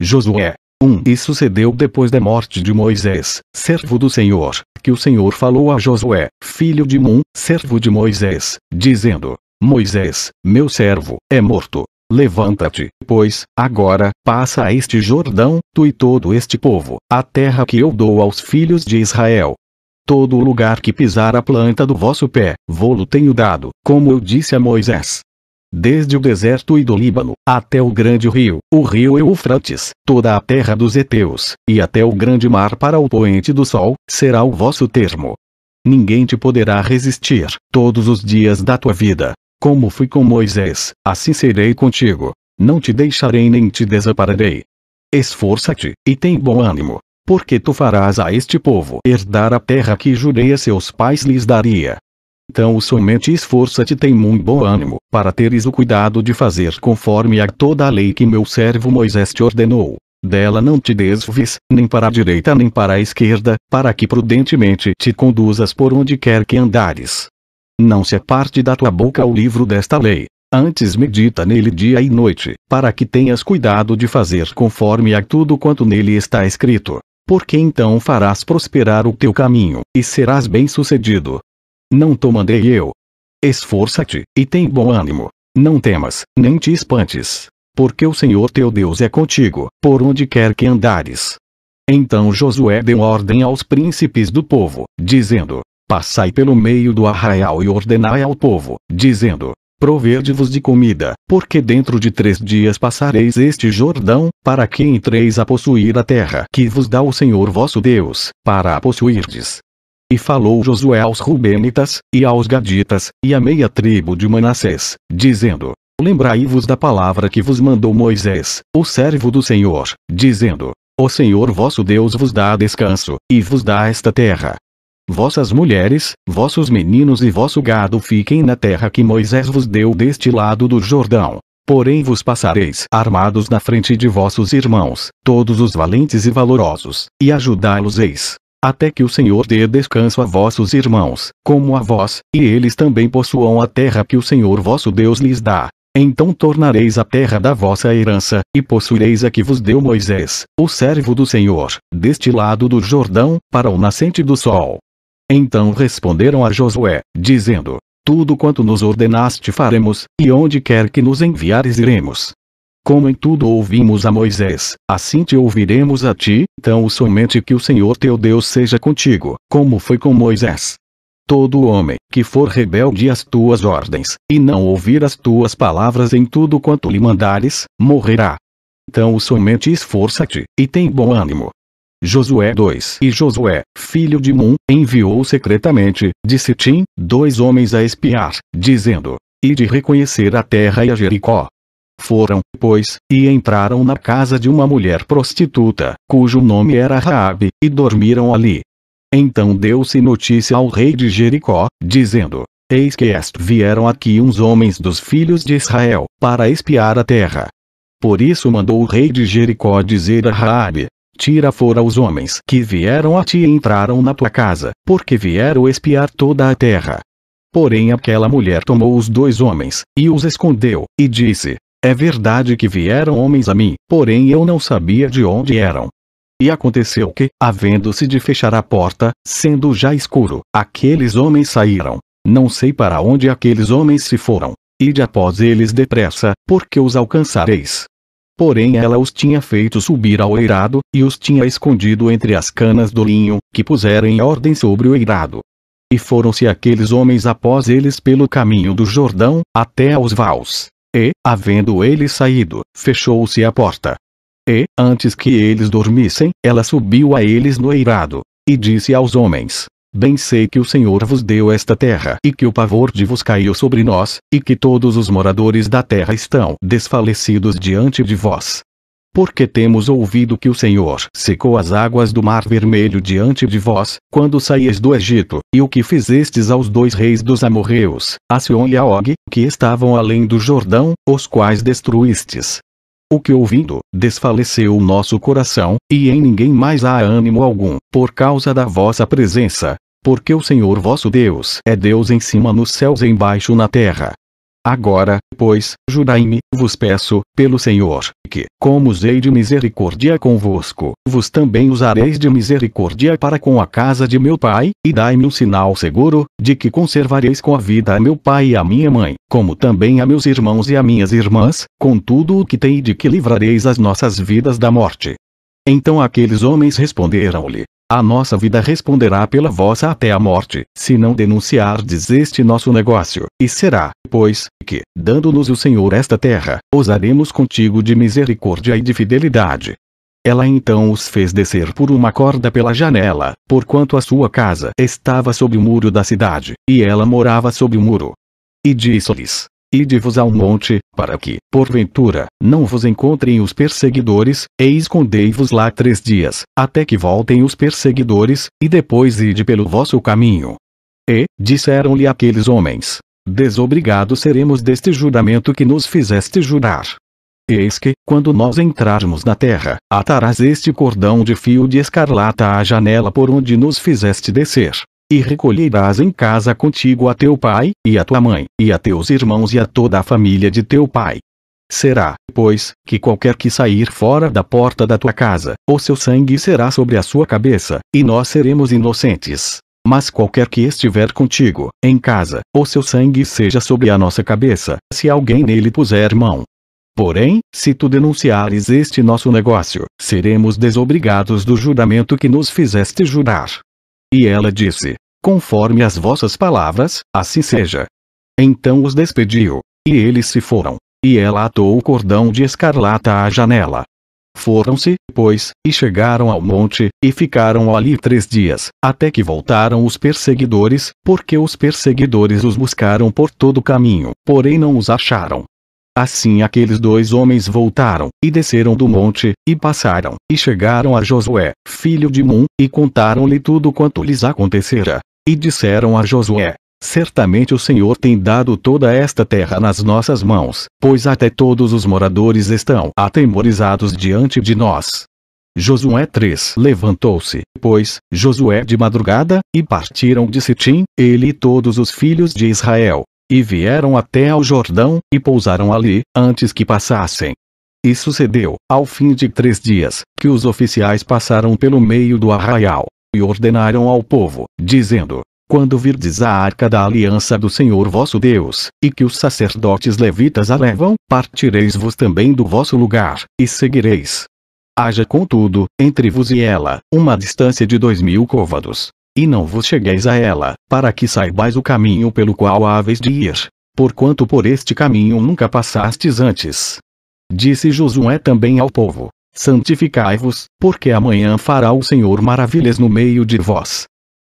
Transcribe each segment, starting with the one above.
Josué 1 E sucedeu depois da morte de Moisés, servo do Senhor, que o Senhor falou a Josué, filho de Mum, servo de Moisés, dizendo: Moisés, meu servo, é morto. Levanta-te, pois, agora, passa a este Jordão, tu e todo este povo, a terra que eu dou aos filhos de Israel. Todo o lugar que pisar a planta do vosso pé, vou-lo tenho dado, como eu disse a Moisés desde o deserto e do Líbano, até o grande rio, o rio Eufrates, toda a terra dos Eteus, e até o grande mar para o poente do sol, será o vosso termo. Ninguém te poderá resistir, todos os dias da tua vida. Como fui com Moisés, assim serei contigo. Não te deixarei nem te desampararei. Esforça-te, e tem bom ânimo, porque tu farás a este povo herdar a terra que jurei a seus pais lhes daria então somente esforça-te tem muito bom ânimo, para teres o cuidado de fazer conforme a toda a lei que meu servo Moisés te ordenou. Dela não te desvies, nem para a direita nem para a esquerda, para que prudentemente te conduzas por onde quer que andares. Não se aparte da tua boca o livro desta lei. Antes medita nele dia e noite, para que tenhas cuidado de fazer conforme a tudo quanto nele está escrito. Porque então farás prosperar o teu caminho, e serás bem-sucedido não to mandei eu. Esforça-te, e tem bom ânimo. Não temas, nem te espantes. Porque o Senhor teu Deus é contigo, por onde quer que andares. Então Josué deu ordem aos príncipes do povo, dizendo: Passai pelo meio do arraial e ordenai ao povo, dizendo: Proverde-vos de comida, porque dentro de três dias passareis este Jordão, para que entreis a possuir a terra que vos dá o Senhor vosso Deus, para a possuirdes. E falou Josué aos Rubenitas, e aos Gaditas, e à meia tribo de Manassés, dizendo: Lembrai-vos da palavra que vos mandou Moisés, o servo do Senhor, dizendo: O Senhor vosso Deus vos dá descanso, e vos dá esta terra. Vossas mulheres, vossos meninos e vosso gado fiquem na terra que Moisés vos deu deste lado do Jordão. Porém vos passareis armados na frente de vossos irmãos, todos os valentes e valorosos, e ajudá-los-eis, até que o Senhor dê descanso a vossos irmãos, como a vós, e eles também possuam a terra que o Senhor vosso Deus lhes dá. Então tornareis a terra da vossa herança, e possuireis a que vos deu Moisés, o servo do Senhor, deste lado do Jordão, para o nascente do sol. Então responderam a Josué, dizendo: Tudo quanto nos ordenaste faremos, e onde quer que nos enviares iremos. Como em tudo ouvimos a Moisés, assim te ouviremos a ti, tão somente que o Senhor teu Deus seja contigo, como foi com Moisés. Todo homem que for rebelde às tuas ordens, e não ouvir as tuas palavras em tudo quanto lhe mandares, morrerá. Então somente esforça-te, e tem bom ânimo. Josué 2 E Josué, filho de Nun, enviou secretamente, de Sitim, dois homens a espiar, dizendo, e de reconhecer a terra e a Jericó. Foram, pois, e entraram na casa de uma mulher prostituta, cujo nome era Raabe, e dormiram ali. Então deu-se notícia ao rei de Jericó, dizendo: Eis que est vieram aqui uns homens dos filhos de Israel, para espiar a terra. Por isso mandou o rei de Jericó dizer a Raabe: Tira fora os homens que vieram a ti e entraram na tua casa, porque vieram espiar toda a terra. Porém aquela mulher tomou os dois homens, e os escondeu, e disse: é verdade que vieram homens a mim, porém eu não sabia de onde eram. E aconteceu que, havendo-se de fechar a porta, sendo já escuro, aqueles homens saíram. Não sei para onde aqueles homens se foram. Ide após eles depressa, porque os alcançareis. Porém ela os tinha feito subir ao eirado, e os tinha escondido entre as canas do linho, que puseram em ordem sobre o eirado. E foram-se aqueles homens após eles pelo caminho do Jordão, até aos vaus. E, havendo ele saído, fechou-se a porta. E, antes que eles dormissem, ela subiu a eles no eirado. E disse aos homens: Bem sei que o Senhor vos deu esta terra e que o pavor de vos caiu sobre nós, e que todos os moradores da terra estão desfalecidos diante de vós. Porque temos ouvido que o Senhor secou as águas do Mar Vermelho diante de vós, quando saíes do Egito, e o que fizestes aos dois reis dos amorreus, a Sion e a Og, que estavam além do Jordão, os quais destruístes. O que ouvindo, desfaleceu o nosso coração, e em ninguém mais há ânimo algum, por causa da vossa presença. Porque o Senhor vosso Deus é Deus em cima nos céus e embaixo na terra. Agora, pois, jurai-me, vos peço, pelo Senhor, que, como usei de misericórdia convosco, vos também usareis de misericórdia para com a casa de meu pai, e dai-me um sinal seguro, de que conservareis com a vida a meu pai e a minha mãe, como também a meus irmãos e a minhas irmãs, com tudo o que tem de que livrareis as nossas vidas da morte. Então aqueles homens responderam-lhe, a nossa vida responderá pela vossa até a morte, se não denunciardes este nosso negócio, e será, pois, que, dando-nos o Senhor esta terra, ousaremos contigo de misericórdia e de fidelidade. Ela então os fez descer por uma corda pela janela, porquanto a sua casa estava sobre o muro da cidade, e ela morava sobre o muro. E disse-lhes: Ide-vos ao monte, para que, porventura, não vos encontrem os perseguidores, e escondei-vos lá três dias, até que voltem os perseguidores, e depois ide pelo vosso caminho. E, disseram-lhe aqueles homens: Desobrigados seremos deste juramento que nos fizeste jurar. Eis que, quando nós entrarmos na terra, atarás este cordão de fio de escarlata à janela por onde nos fizeste descer, e recolherás em casa contigo a teu pai, e a tua mãe, e a teus irmãos e a toda a família de teu pai. Será, pois, que qualquer que sair fora da porta da tua casa, o seu sangue será sobre a sua cabeça, e nós seremos inocentes. Mas qualquer que estiver contigo, em casa, o seu sangue seja sobre a nossa cabeça, se alguém nele puser mão. Porém, se tu denunciares este nosso negócio, seremos desobrigados do juramento que nos fizeste jurar. E ela disse: Conforme as vossas palavras, assim seja. Então os despediu, e eles se foram. E ela atou o cordão de escarlata à janela. Foram-se, pois, e chegaram ao monte, e ficaram ali três dias, até que voltaram os perseguidores, porque os perseguidores os buscaram por todo o caminho, porém não os acharam. Assim aqueles dois homens voltaram, e desceram do monte, e passaram, e chegaram a Josué, filho de Mum, e contaram-lhe tudo quanto lhes acontecera. E disseram a Josué: Certamente o Senhor tem dado toda esta terra nas nossas mãos, pois até todos os moradores estão atemorizados diante de nós. Josué 3 Levantou-se, pois, Josué de madrugada, e partiram de Sitim, ele e todos os filhos de Israel, e vieram até ao Jordão, e pousaram ali, antes que passassem. E sucedeu, ao fim de três dias, que os oficiais passaram pelo meio do arraial, e ordenaram ao povo, dizendo: Quando virdes a arca da aliança do Senhor vosso Deus, e que os sacerdotes levitas a levam, partireis-vos também do vosso lugar, e seguireis. Haja, contudo, entre vos e ela, uma distância de dois mil côvados, e não vos chegueis a ela, para que saibais o caminho pelo qual haveis de ir. Porquanto por este caminho nunca passastes antes. Disse Josué também ao povo: Santificai-vos, porque amanhã fará o Senhor maravilhas no meio de vós.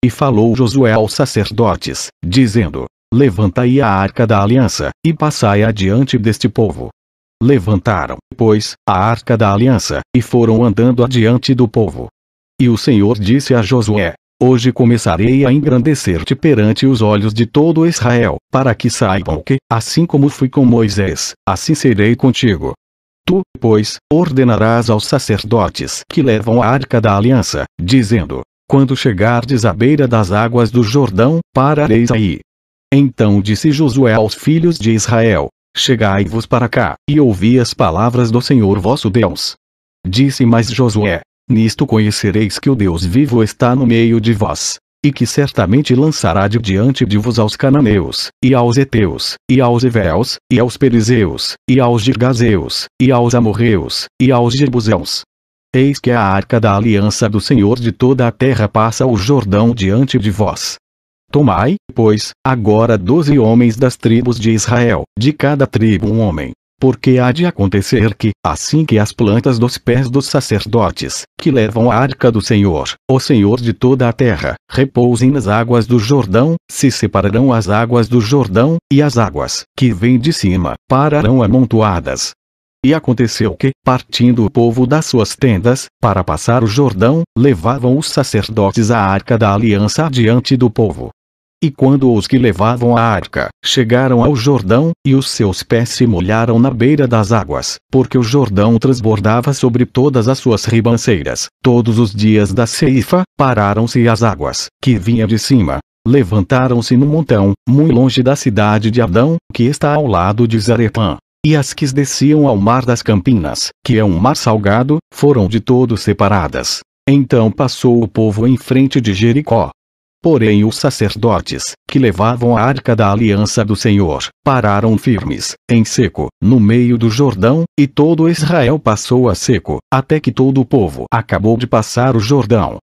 E falou Josué aos sacerdotes, dizendo: Levantai a arca da aliança, e passai adiante deste povo. Levantaram, pois, a arca da aliança, e foram andando adiante do povo. E o Senhor disse a Josué: Hoje começarei a engrandecer-te perante os olhos de todo Israel, para que saibam que, assim como fui com Moisés, assim serei contigo. Tu, pois, ordenarás aos sacerdotes que levam a arca da aliança, dizendo: Quando chegardes à beira das águas do Jordão, parareis aí. Então disse Josué aos filhos de Israel: Chegai-vos para cá, e ouvi as palavras do Senhor vosso Deus. Disse mais Josué: Nisto conhecereis que o Deus vivo está no meio de vós, e que certamente lançará de diante de vos aos cananeus, e aos heteus, e aos eveus, e aos perizeus, e aos girgazeus, e aos amorreus, e aos jebuseus. Eis que a arca da aliança do Senhor de toda a terra passa o Jordão diante de vós. Tomai, pois, agora doze homens das tribos de Israel, de cada tribo um homem, porque há de acontecer que, assim que as plantas dos pés dos sacerdotes, que levam a arca do Senhor, o Senhor de toda a terra, repousem nas águas do Jordão, se separarão as águas do Jordão, e as águas que vêm de cima pararão amontoadas. E aconteceu que, partindo o povo das suas tendas, para passar o Jordão, levavam os sacerdotes a arca da aliança diante do povo, e quando os que levavam a arca chegaram ao Jordão, e os seus pés se molharam na beira das águas, porque o Jordão transbordava sobre todas as suas ribanceiras, todos os dias da ceifa, pararam-se as águas, que vinha de cima. Levantaram-se no montão, muito longe da cidade de Adão, que está ao lado de Zarepã. E as que desciam ao mar das Campinas, que é um mar salgado, foram de todo separadas. Então passou o povo em frente de Jericó, Porém os sacerdotes, que levavam a arca da aliança do Senhor, pararam firmes, em seco, no meio do Jordão, e todo Israel passou a seco, até que todo o povo acabou de passar o Jordão.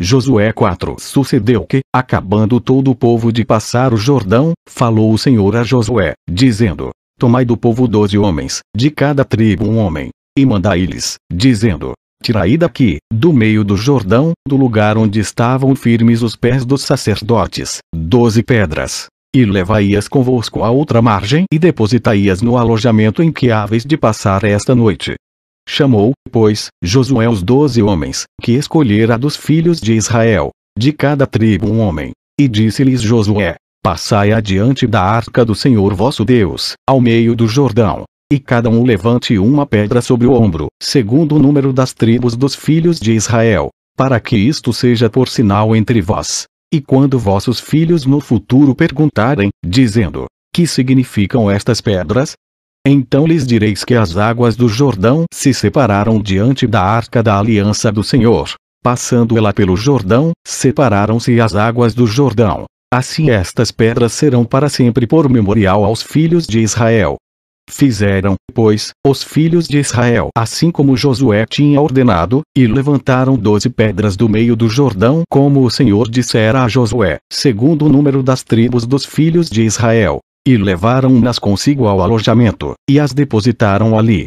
Josué 4 Sucedeu que, acabando todo o povo de passar o Jordão, falou o Senhor a Josué, dizendo: Tomai do povo doze homens, de cada tribo um homem, e mandai-lhes, dizendo: Tirai daqui, do meio do Jordão, do lugar onde estavam firmes os pés dos sacerdotes, doze pedras. E levai-as convosco à outra margem e depositai-as no alojamento em que haveis de passar esta noite. Chamou, pois, Josué os doze homens, que escolhera dos filhos de Israel, de cada tribo um homem, e disse-lhes Josué: Passai adiante da arca do Senhor vosso Deus, ao meio do Jordão, e cada um levante uma pedra sobre o ombro, segundo o número das tribos dos filhos de Israel, para que isto seja por sinal entre vós. E quando vossos filhos no futuro perguntarem, dizendo: Que significam estas pedras? Então lhes direis que as águas do Jordão se separaram diante da arca da aliança do Senhor. Passando ela pelo Jordão, separaram-se as águas do Jordão. Assim estas pedras serão para sempre por memorial aos filhos de Israel. Fizeram, pois, os filhos de Israel assim como Josué tinha ordenado, e levantaram doze pedras do meio do Jordão, como o Senhor dissera a Josué, segundo o número das tribos dos filhos de Israel. E levaram-nas consigo ao alojamento, e as depositaram ali.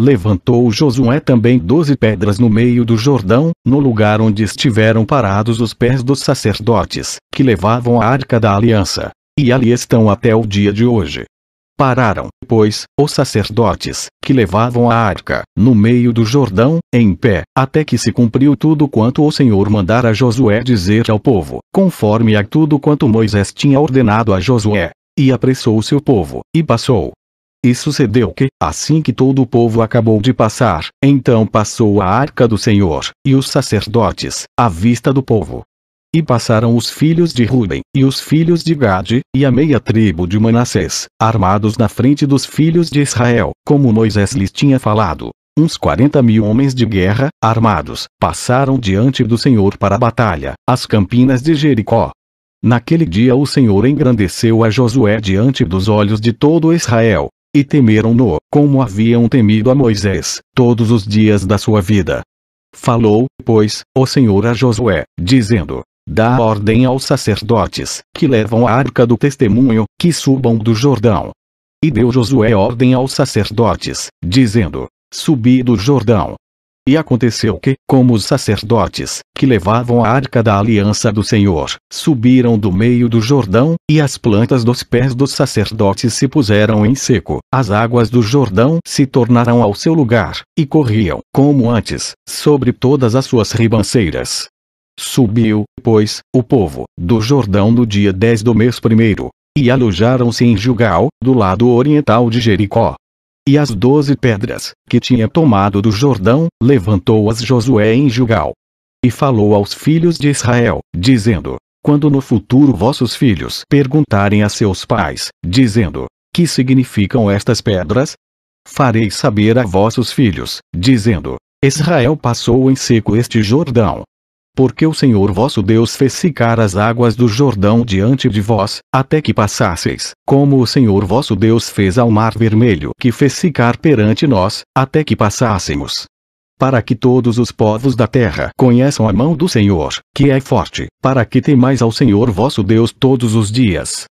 Levantou Josué também doze pedras no meio do Jordão, no lugar onde estiveram parados os pés dos sacerdotes, que levavam a arca da aliança. E ali estão até o dia de hoje. Pararam, pois, os sacerdotes, que levavam a arca, no meio do Jordão, em pé, até que se cumpriu tudo quanto o Senhor mandara Josué dizer ao povo, conforme a tudo quanto Moisés tinha ordenado a Josué. E apressou-se o povo, e passou, e sucedeu que, assim que todo o povo acabou de passar, então passou a arca do Senhor, e os sacerdotes, à vista do povo, e passaram os filhos de Ruben, e os filhos de Gade, e a meia tribo de Manassés, armados na frente dos filhos de Israel, como Moisés lhes tinha falado. Uns quarenta mil homens de guerra, armados, passaram diante do Senhor para a batalha, as campinas de Jericó. Naquele dia o Senhor engrandeceu a Josué diante dos olhos de todo Israel, e temeram-no, como haviam temido a Moisés, todos os dias da sua vida. Falou, pois, o Senhor a Josué, dizendo: dá ordem aos sacerdotes, que levam a arca do testemunho, que subam do Jordão. E deu Josué ordem aos sacerdotes, dizendo: Subi do Jordão. E aconteceu que, como os sacerdotes, que levavam a arca da aliança do Senhor, subiram do meio do Jordão, e as plantas dos pés dos sacerdotes se puseram em seco, as águas do Jordão se tornaram ao seu lugar, e corriam, como antes, sobre todas as suas ribanceiras. Subiu, pois, o povo do Jordão no dia 10 do mês primeiro, e alojaram-se em Gilgal, do lado oriental de Jericó. E as doze pedras, que tinha tomado do Jordão, levantou-as Josué em Gilgal. E falou aos filhos de Israel, dizendo: Quando no futuro vossos filhos perguntarem a seus pais, dizendo: Que significam estas pedras? Farei saber a vossos filhos, dizendo: Israel passou em seco este Jordão, porque o Senhor vosso Deus fez secar as águas do Jordão diante de vós, até que passasseis, como o Senhor vosso Deus fez ao mar vermelho que fez secar perante nós, até que passássemos. Para que todos os povos da terra conheçam a mão do Senhor, que é forte, para que temais ao Senhor vosso Deus todos os dias,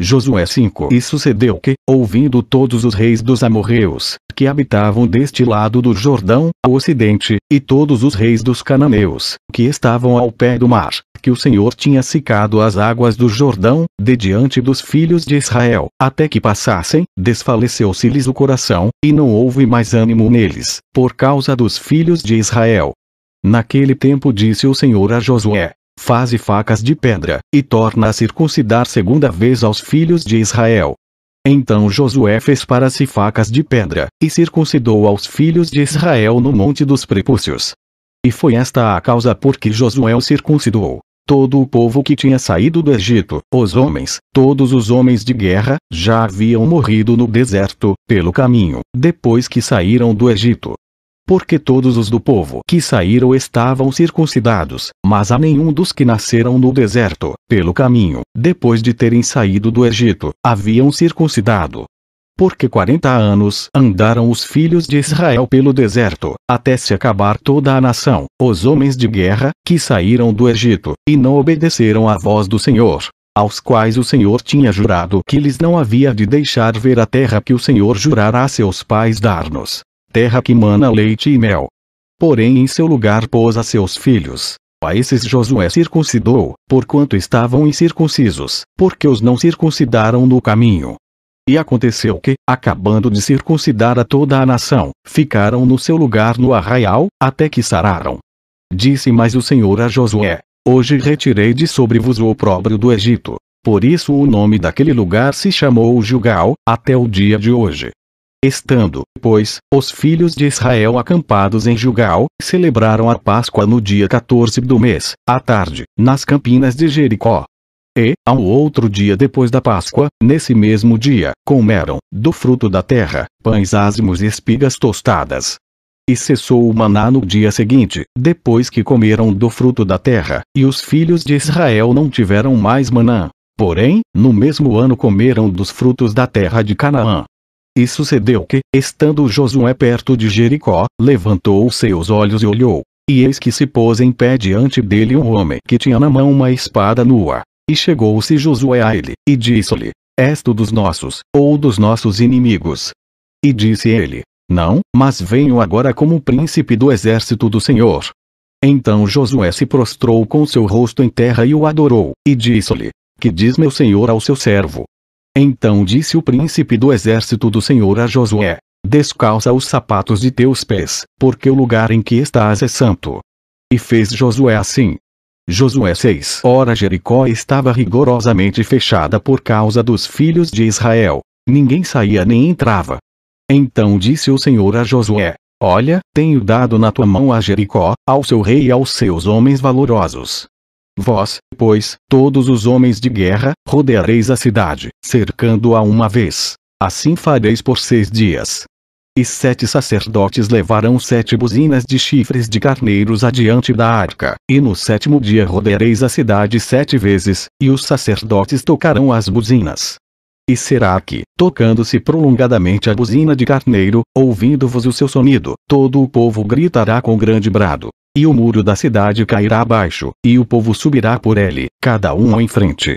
Josué 5 E sucedeu que, ouvindo todos os reis dos amorreus, que habitavam deste lado do Jordão, ao ocidente, e todos os reis dos cananeus, que estavam ao pé do mar, que o Senhor tinha secado as águas do Jordão, de diante dos filhos de Israel, até que passassem, desfaleceu-se-lhes o coração, e não houve mais ânimo neles, por causa dos filhos de Israel. Naquele tempo disse o Senhor a Josué, faze facas de pedra, e torna a circuncidar segunda vez aos filhos de Israel. Então Josué fez para si facas de pedra, e circuncidou aos filhos de Israel no Monte dos Prepúcios. E foi esta a causa por que Josué o circuncidou. Todo o povo que tinha saído do Egito, os homens, todos os homens de guerra, já haviam morrido no deserto, pelo caminho, depois que saíram do Egito porque todos os do povo que saíram estavam circuncidados, mas a nenhum dos que nasceram no deserto, pelo caminho, depois de terem saído do Egito, haviam circuncidado. Porque quarenta anos andaram os filhos de Israel pelo deserto, até se acabar toda a nação, os homens de guerra, que saíram do Egito, e não obedeceram à voz do Senhor, aos quais o Senhor tinha jurado que lhes não havia de deixar ver a terra que o Senhor jurara a seus pais dar-nos terra que mana leite e mel. Porém em seu lugar pôs a seus filhos. A esses Josué circuncidou, porquanto estavam incircuncisos, porque os não circuncidaram no caminho. E aconteceu que, acabando de circuncidar a toda a nação, ficaram no seu lugar no arraial, até que sararam. Disse mais o Senhor a Josué: Hoje retirei de sobre vos o opróbrio do Egito. Por isso o nome daquele lugar se chamou Gilgal, até o dia de hoje. Estando, pois, os filhos de Israel acampados em Jugal, celebraram a Páscoa no dia 14 do mês, à tarde, nas campinas de Jericó. E, ao outro dia depois da Páscoa, nesse mesmo dia, comeram, do fruto da terra, pães ázimos e espigas tostadas. E cessou o maná no dia seguinte, depois que comeram do fruto da terra, e os filhos de Israel não tiveram mais maná. Porém, no mesmo ano comeram dos frutos da terra de Canaã, e sucedeu que, estando Josué perto de Jericó, levantou os seus olhos e olhou. E eis que se pôs em pé diante dele um homem que tinha na mão uma espada nua. E chegou-se Josué a ele, e disse-lhe: És tu dos nossos, ou dos nossos inimigos? E disse ele: Não, mas venho agora como príncipe do exército do Senhor. Então Josué se prostrou com seu rosto em terra e o adorou, e disse-lhe: Que diz meu senhor ao seu servo? Então disse o príncipe do exército do Senhor a Josué: Descalça os sapatos de teus pés, porque o lugar em que estás é santo. E fez Josué assim. Josué 6 Ora Jericó estava rigorosamente fechada por causa dos filhos de Israel. Ninguém saía nem entrava. Então disse o Senhor a Josué: Olha, tenho dado na tua mão a Jericó, ao seu rei e aos seus homens valorosos. Vós, pois, todos os homens de guerra, rodeareis a cidade, cercando-a uma vez. Assim fareis por seis dias. E sete sacerdotes levarão sete buzinas de chifres de carneiros adiante da arca, e no sétimo dia rodeareis a cidade sete vezes, e os sacerdotes tocarão as buzinas. E será que, tocando-se prolongadamente a buzina de carneiro, ouvindo-vos o seu sonido, todo o povo gritará com grande brado, e o muro da cidade cairá abaixo, e o povo subirá por ele, cada um em frente.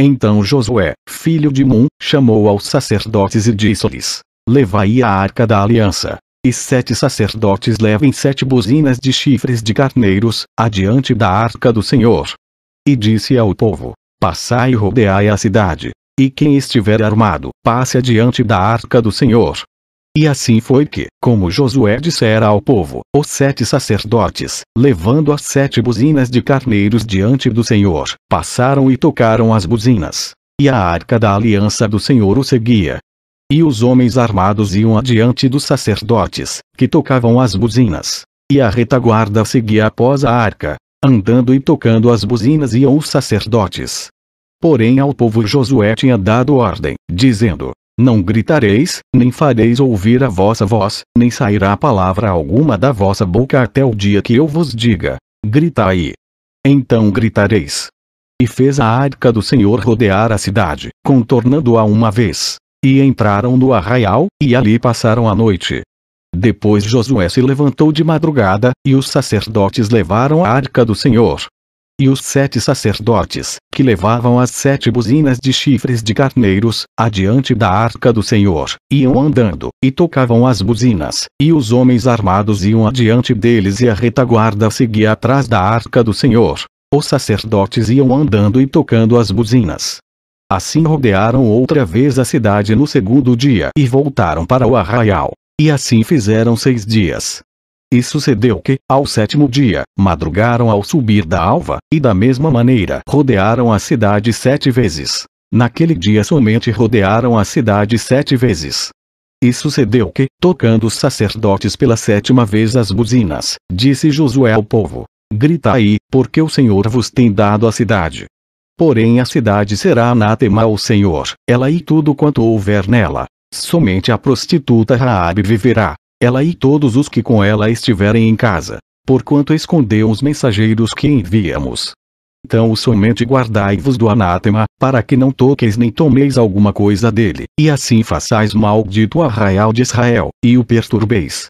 Então Josué, filho de Nun, chamou aos sacerdotes e disse-lhes: Levai a arca da aliança. E sete sacerdotes levem sete buzinas de chifres de carneiros, adiante da arca do Senhor. E disse ao povo: Passai e rodeai a cidade. E quem estiver armado, passe adiante da arca do Senhor, e assim foi que, como Josué dissera ao povo, os sete sacerdotes, levando as sete buzinas de carneiros diante do Senhor, passaram e tocaram as buzinas. E a arca da aliança do Senhor o seguia. E os homens armados iam adiante dos sacerdotes, que tocavam as buzinas. E a retaguarda seguia após a arca. Andando e tocando as buzinas iam os sacerdotes. Porém ao povo Josué tinha dado ordem, dizendo, não gritareis, nem fareis ouvir a vossa voz, nem sairá palavra alguma da vossa boca até o dia que eu vos diga. Gritai. Então gritareis. E fez a arca do Senhor rodear a cidade, contornando-a uma vez. E entraram no arraial, e ali passaram a noite. Depois Josué se levantou de madrugada, e os sacerdotes levaram a arca do Senhor, e os sete sacerdotes, que levavam as sete buzinas de chifres de carneiros, adiante da arca do Senhor, iam andando, e tocavam as buzinas, e os homens armados iam adiante deles e a retaguarda seguia atrás da arca do Senhor. Os sacerdotes iam andando e tocando as buzinas. Assim rodearam outra vez a cidade no segundo dia e voltaram para o arraial. E assim fizeram seis dias. E sucedeu que, ao sétimo dia, madrugaram ao subir da alva, e da mesma maneira rodearam a cidade sete vezes. Naquele dia somente rodearam a cidade sete vezes. E sucedeu que, tocando os sacerdotes pela sétima vez as buzinas, disse Josué ao povo: Gritai, porque o Senhor vos tem dado a cidade. Porém a cidade será anátema ao Senhor, ela e tudo quanto houver nela. Somente a prostituta Raabe viverá ela e todos os que com ela estiverem em casa, porquanto escondeu os mensageiros que enviamos. Então somente guardai-vos do anátema, para que não toqueis nem tomeis alguma coisa dele, e assim façais maldito arraial de Israel, e o perturbeis.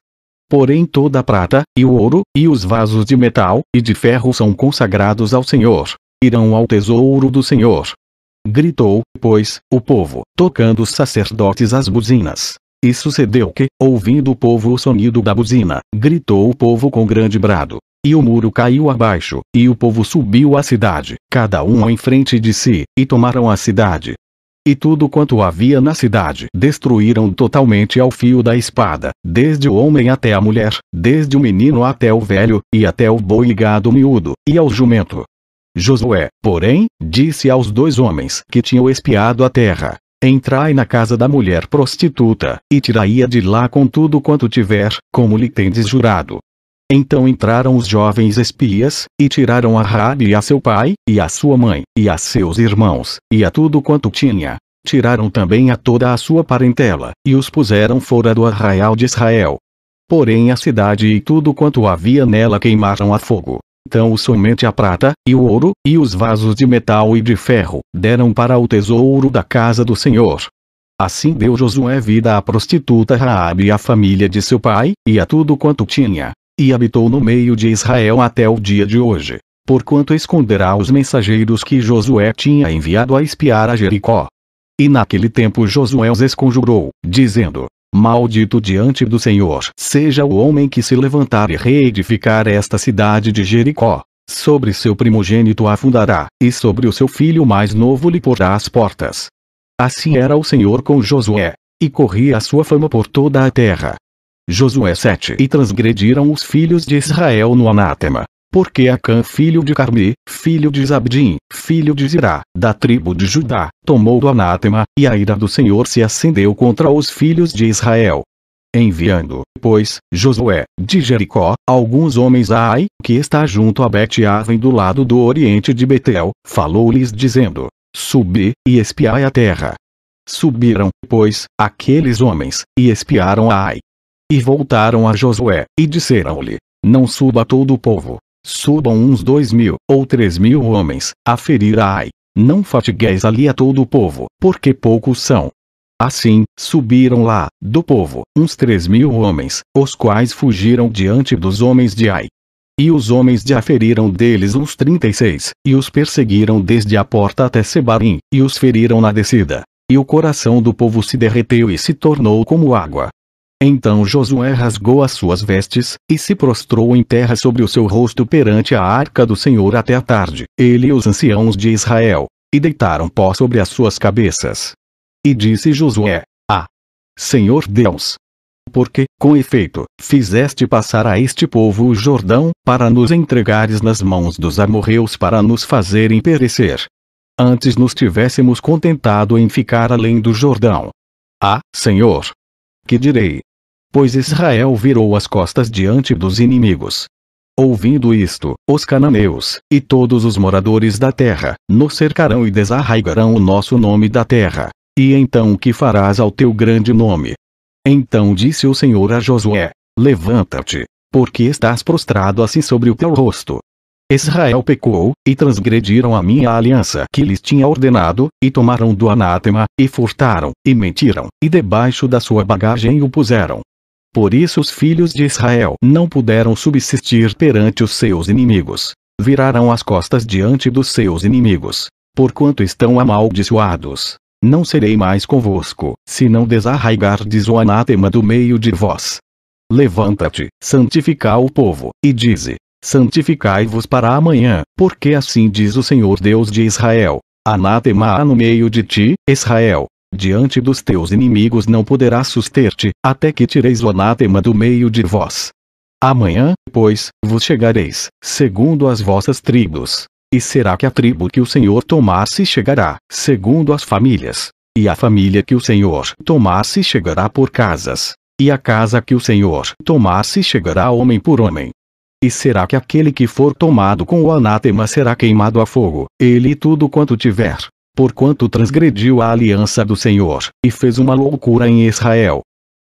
Porém toda a prata, e o ouro, e os vasos de metal, e de ferro são consagrados ao Senhor, irão ao tesouro do Senhor. Gritou, pois, o povo, tocando os sacerdotes as buzinas. E sucedeu que, ouvindo o povo o sonido da buzina, gritou o povo com grande brado. E o muro caiu abaixo, e o povo subiu à cidade, cada um em frente de si, e tomaram a cidade. E tudo quanto havia na cidade destruíram totalmente ao fio da espada, desde o homem até a mulher, desde o menino até o velho, e até o boi gado miúdo, e ao jumento. Josué, porém, disse aos dois homens que tinham espiado a terra, Entrai na casa da mulher prostituta, e tirai-a de lá com tudo quanto tiver, como lhe tendes jurado. Então entraram os jovens espias, e tiraram a Rabi e a seu pai, e a sua mãe, e a seus irmãos, e a tudo quanto tinha. Tiraram também a toda a sua parentela, e os puseram fora do arraial de Israel. Porém a cidade e tudo quanto havia nela queimaram a fogo. Então somente a prata, e o ouro, e os vasos de metal e de ferro, deram para o tesouro da casa do Senhor. Assim deu Josué vida à prostituta Raabe e à família de seu pai, e a tudo quanto tinha. E habitou no meio de Israel até o dia de hoje. Porquanto esconderá os mensageiros que Josué tinha enviado a espiar a Jericó. E naquele tempo Josué os esconjurou, dizendo: Maldito diante do Senhor seja o homem que se levantar e reedificar esta cidade de Jericó. Sobre seu primogênito afundará e sobre o seu filho mais novo lhe porá as portas. Assim era o Senhor com Josué, e corria a sua fama por toda a terra. Josué 7 E transgrediram os filhos de Israel no anátema, porque Acã filho de Carmi, filho de Zabdim, filho de Zirá, da tribo de Judá, tomou do anátema, e a ira do Senhor se acendeu contra os filhos de Israel. Enviando, pois, Josué, de Jericó, alguns homens a Ai, que está junto a bet avem do lado do oriente de Betel, falou-lhes dizendo, Subi, e espiai a terra. Subiram, pois, aqueles homens, e espiaram a Ai. E voltaram a Josué, e disseram-lhe, Não suba todo o povo, Subam uns dois mil, ou três mil homens, a ferir a ai. Não fatigueis ali a todo o povo, porque poucos são. Assim, subiram lá, do povo, uns três mil homens, os quais fugiram diante dos homens de Ai. E os homens de aferiram deles uns trinta e seis, e os perseguiram desde a porta até Sebarim, e os feriram na descida. E o coração do povo se derreteu e se tornou como água, então Josué rasgou as suas vestes, e se prostrou em terra sobre o seu rosto perante a arca do Senhor até a tarde, ele e os anciãos de Israel, e deitaram pó sobre as suas cabeças. E disse Josué: Ah! Senhor Deus! Porque, com efeito, fizeste passar a este povo o Jordão, para nos entregares nas mãos dos amorreus para nos fazerem perecer. Antes nos tivéssemos contentado em ficar além do Jordão. Ah, Senhor! Que direi? pois Israel virou as costas diante dos inimigos. Ouvindo isto, os cananeus, e todos os moradores da terra, nos cercarão e desarraigarão o nosso nome da terra. E então que farás ao teu grande nome? Então disse o Senhor a Josué: Levanta-te, porque estás prostrado assim sobre o teu rosto. Israel pecou, e transgrediram a minha aliança que lhes tinha ordenado, e tomaram do anátema, e furtaram, e mentiram, e debaixo da sua bagagem o puseram. Por isso os filhos de Israel não puderam subsistir perante os seus inimigos. Viraram as costas diante dos seus inimigos. Porquanto estão amaldiçoados. Não serei mais convosco, se não desarraigardes o anátema do meio de vós. Levanta-te, santifica o povo, e dize: Santificai-vos para amanhã, porque assim diz o Senhor Deus de Israel: Anátema há no meio de ti, Israel, diante dos teus inimigos não poderás suster-te, até que tireis o anátema do meio de vós. Amanhã, pois, vos chegareis, segundo as vossas tribos. E será que a tribo que o Senhor tomar se chegará, segundo as famílias? E a família que o Senhor tomar se chegará por casas. E a casa que o Senhor tomar se chegará homem por homem. E será que aquele que for tomado com o anátema será queimado a fogo, ele e tudo quanto tiver? porquanto transgrediu a aliança do Senhor, e fez uma loucura em Israel.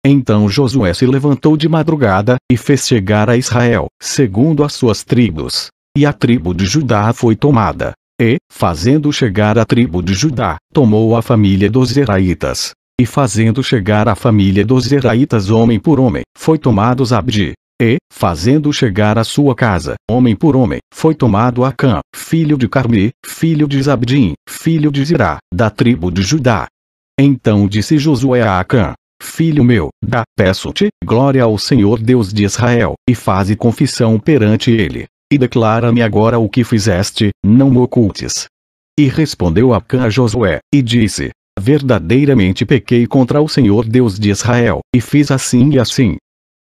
Então Josué se levantou de madrugada, e fez chegar a Israel, segundo as suas tribos. E a tribo de Judá foi tomada. E, fazendo chegar a tribo de Judá, tomou a família dos Zeraitas. E fazendo chegar a família dos Zeraitas homem por homem, foi tomados Abdi, e, fazendo chegar à sua casa, homem por homem, foi tomado Acã, filho de Carmi, filho de Zabdim, filho de Zirá, da tribo de Judá. Então disse Josué a Acã, Filho meu, dá, peço-te, glória ao Senhor Deus de Israel, e faze confissão perante ele. E declara-me agora o que fizeste, não me ocultes. E respondeu Acã a Josué, e disse, Verdadeiramente pequei contra o Senhor Deus de Israel, e fiz assim e assim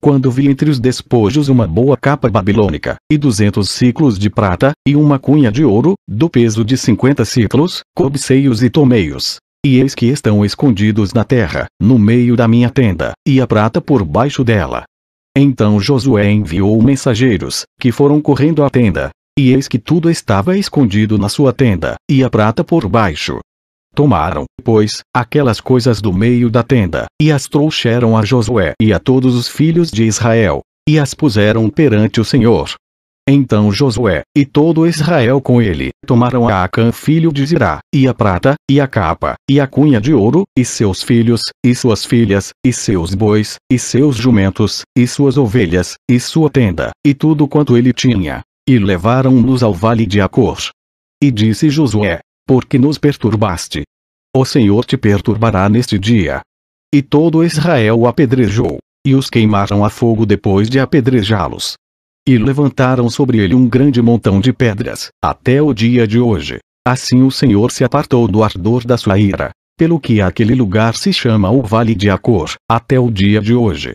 quando vi entre os despojos uma boa capa babilônica, e duzentos ciclos de prata, e uma cunha de ouro, do peso de cinquenta ciclos, cobicei-os e tomei-os. E eis que estão escondidos na terra, no meio da minha tenda, e a prata por baixo dela. Então Josué enviou mensageiros, que foram correndo à tenda, e eis que tudo estava escondido na sua tenda, e a prata por baixo, Tomaram, pois, aquelas coisas do meio da tenda, e as trouxeram a Josué e a todos os filhos de Israel, e as puseram perante o Senhor. Então Josué, e todo Israel com ele, tomaram a Acã filho de Zirá, e a prata, e a capa, e a cunha de ouro, e seus filhos, e suas filhas, e seus bois, e seus jumentos, e suas ovelhas, e sua tenda, e tudo quanto ele tinha, e levaram-nos ao vale de Acor. E disse Josué, porque nos perturbaste. O Senhor te perturbará neste dia. E todo Israel o apedrejou, e os queimaram a fogo depois de apedrejá-los. E levantaram sobre ele um grande montão de pedras, até o dia de hoje. Assim o Senhor se apartou do ardor da sua ira, pelo que aquele lugar se chama o Vale de Acor, até o dia de hoje.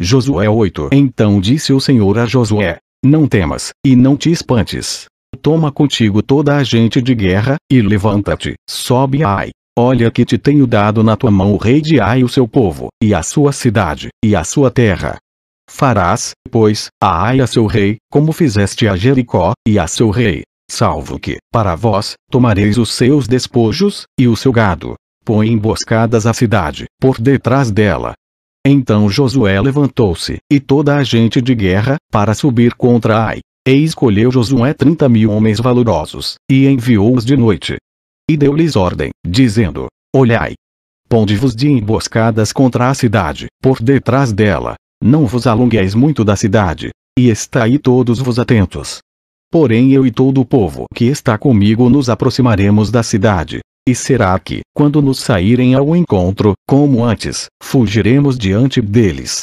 Josué 8 Então disse o Senhor a Josué: Não temas, e não te espantes, Toma contigo toda a gente de guerra, e levanta-te, sobe ai. Olha que te tenho dado na tua mão o rei de Ai o seu povo, e a sua cidade, e a sua terra. Farás, pois, a Ai a seu rei, como fizeste a Jericó, e a seu rei. Salvo que, para vós, tomareis os seus despojos, e o seu gado. Põe emboscadas a cidade, por detrás dela. Então Josué levantou-se, e toda a gente de guerra, para subir contra Ai. E escolheu Josué trinta mil homens valorosos, e enviou-os de noite. E deu-lhes ordem, dizendo, Olhai, ponde-vos de emboscadas contra a cidade, por detrás dela, não vos alongueis muito da cidade, e estai todos vos atentos. Porém eu e todo o povo que está comigo nos aproximaremos da cidade, e será que, quando nos saírem ao encontro, como antes, fugiremos diante deles,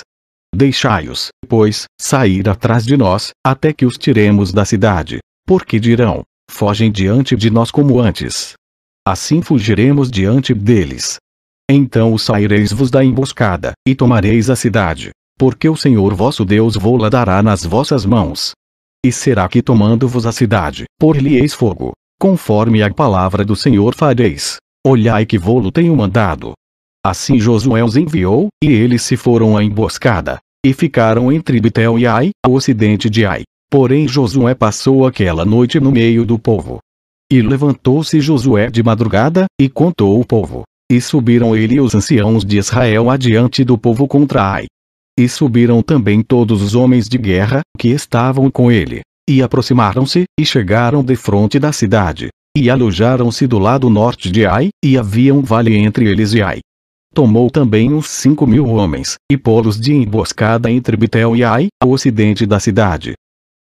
Deixai-os, pois, sair atrás de nós, até que os tiremos da cidade. Porque dirão: fogem diante de nós como antes. Assim fugiremos diante deles. Então saireis-vos da emboscada, e tomareis a cidade, porque o Senhor vosso Deus vos la dará nas vossas mãos. E será que tomando-vos a cidade, por-lhe-eis fogo, conforme a palavra do Senhor fareis. Olhai que vô-lo tenho mandado. Assim Josué os enviou, e eles se foram à emboscada, e ficaram entre Betel e Ai, ao ocidente de Ai. Porém Josué passou aquela noite no meio do povo. E levantou-se Josué de madrugada, e contou o povo. E subiram ele e os anciãos de Israel adiante do povo contra Ai. E subiram também todos os homens de guerra, que estavam com ele. E aproximaram-se, e chegaram de frente da cidade. E alojaram-se do lado norte de Ai, e havia um vale entre eles e Ai tomou também uns cinco mil homens, e pô-los de emboscada entre Betel e Ai, ao ocidente da cidade.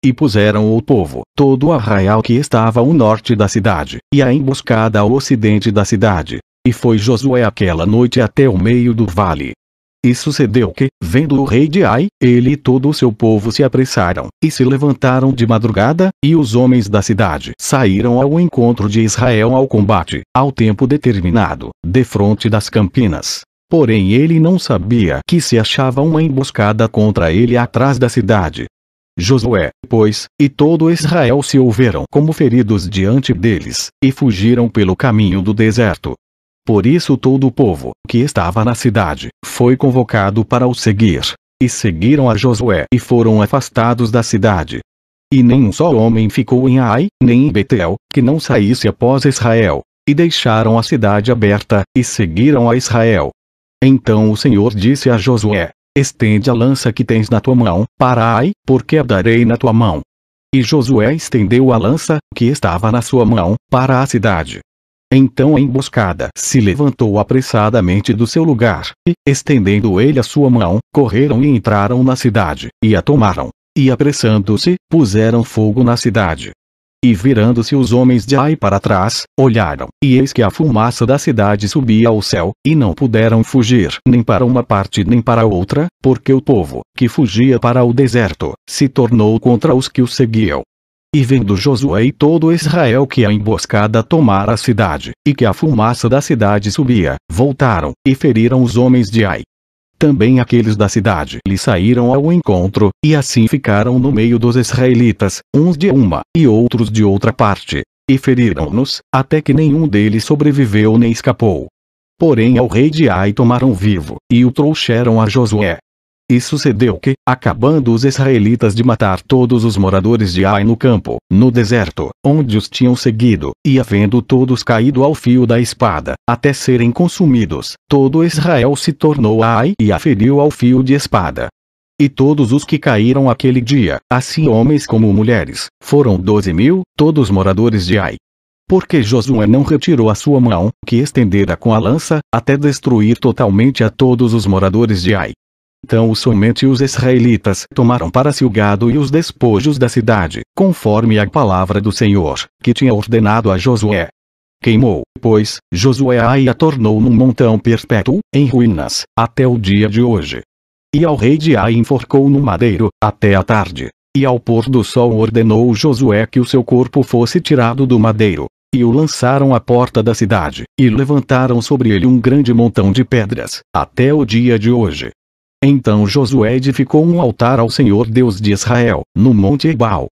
E puseram o povo, todo o arraial que estava ao norte da cidade, e a emboscada ao ocidente da cidade. E foi Josué aquela noite até o meio do vale, e sucedeu que, vendo o rei de Ai, ele e todo o seu povo se apressaram, e se levantaram de madrugada, e os homens da cidade saíram ao encontro de Israel ao combate, ao tempo determinado, defronte das campinas. Porém ele não sabia que se achava uma emboscada contra ele atrás da cidade. Josué, pois, e todo Israel se houveram como feridos diante deles, e fugiram pelo caminho do deserto, por isso todo o povo que estava na cidade foi convocado para o seguir, e seguiram a Josué e foram afastados da cidade. E nenhum só homem ficou em Ai, nem em Betel, que não saísse após Israel, e deixaram a cidade aberta, e seguiram a Israel. Então o Senhor disse a Josué: Estende a lança que tens na tua mão, para Ai, porque a darei na tua mão. E Josué estendeu a lança, que estava na sua mão, para a cidade, então a emboscada se levantou apressadamente do seu lugar, e, estendendo ele a sua mão, correram e entraram na cidade, e a tomaram. E apressando-se, puseram fogo na cidade. E virando-se os homens de Ai para trás, olharam, e eis que a fumaça da cidade subia ao céu, e não puderam fugir nem para uma parte nem para outra, porque o povo, que fugia para o deserto, se tornou contra os que o seguiam, e vendo Josué e todo Israel que a emboscada tomara a cidade, e que a fumaça da cidade subia, voltaram, e feriram os homens de Ai. Também aqueles da cidade lhe saíram ao encontro, e assim ficaram no meio dos israelitas, uns de uma, e outros de outra parte. E feriram-nos, até que nenhum deles sobreviveu nem escapou. Porém ao rei de Ai tomaram vivo, e o trouxeram a Josué, e sucedeu que, acabando os israelitas de matar todos os moradores de Ai no campo, no deserto, onde os tinham seguido, e havendo todos caído ao fio da espada, até serem consumidos, todo Israel se tornou a Ai e a feriu ao fio de espada. E todos os que caíram aquele dia, assim homens como mulheres, foram doze mil, todos moradores de Ai. Porque Josué não retirou a sua mão, que estendera com a lança, até destruir totalmente a todos os moradores de Ai. Então somente os israelitas tomaram para si o gado e os despojos da cidade, conforme a palavra do Senhor, que tinha ordenado a Josué. Queimou, pois, Josué a, a tornou num montão perpétuo, em ruínas, até o dia de hoje. E ao rei de Ai enforcou no madeiro, até a tarde. E ao pôr do sol ordenou Josué que o seu corpo fosse tirado do madeiro. E o lançaram à porta da cidade, e levantaram sobre ele um grande montão de pedras, até o dia de hoje. Então Josué edificou um altar ao Senhor Deus de Israel, no monte Ebal.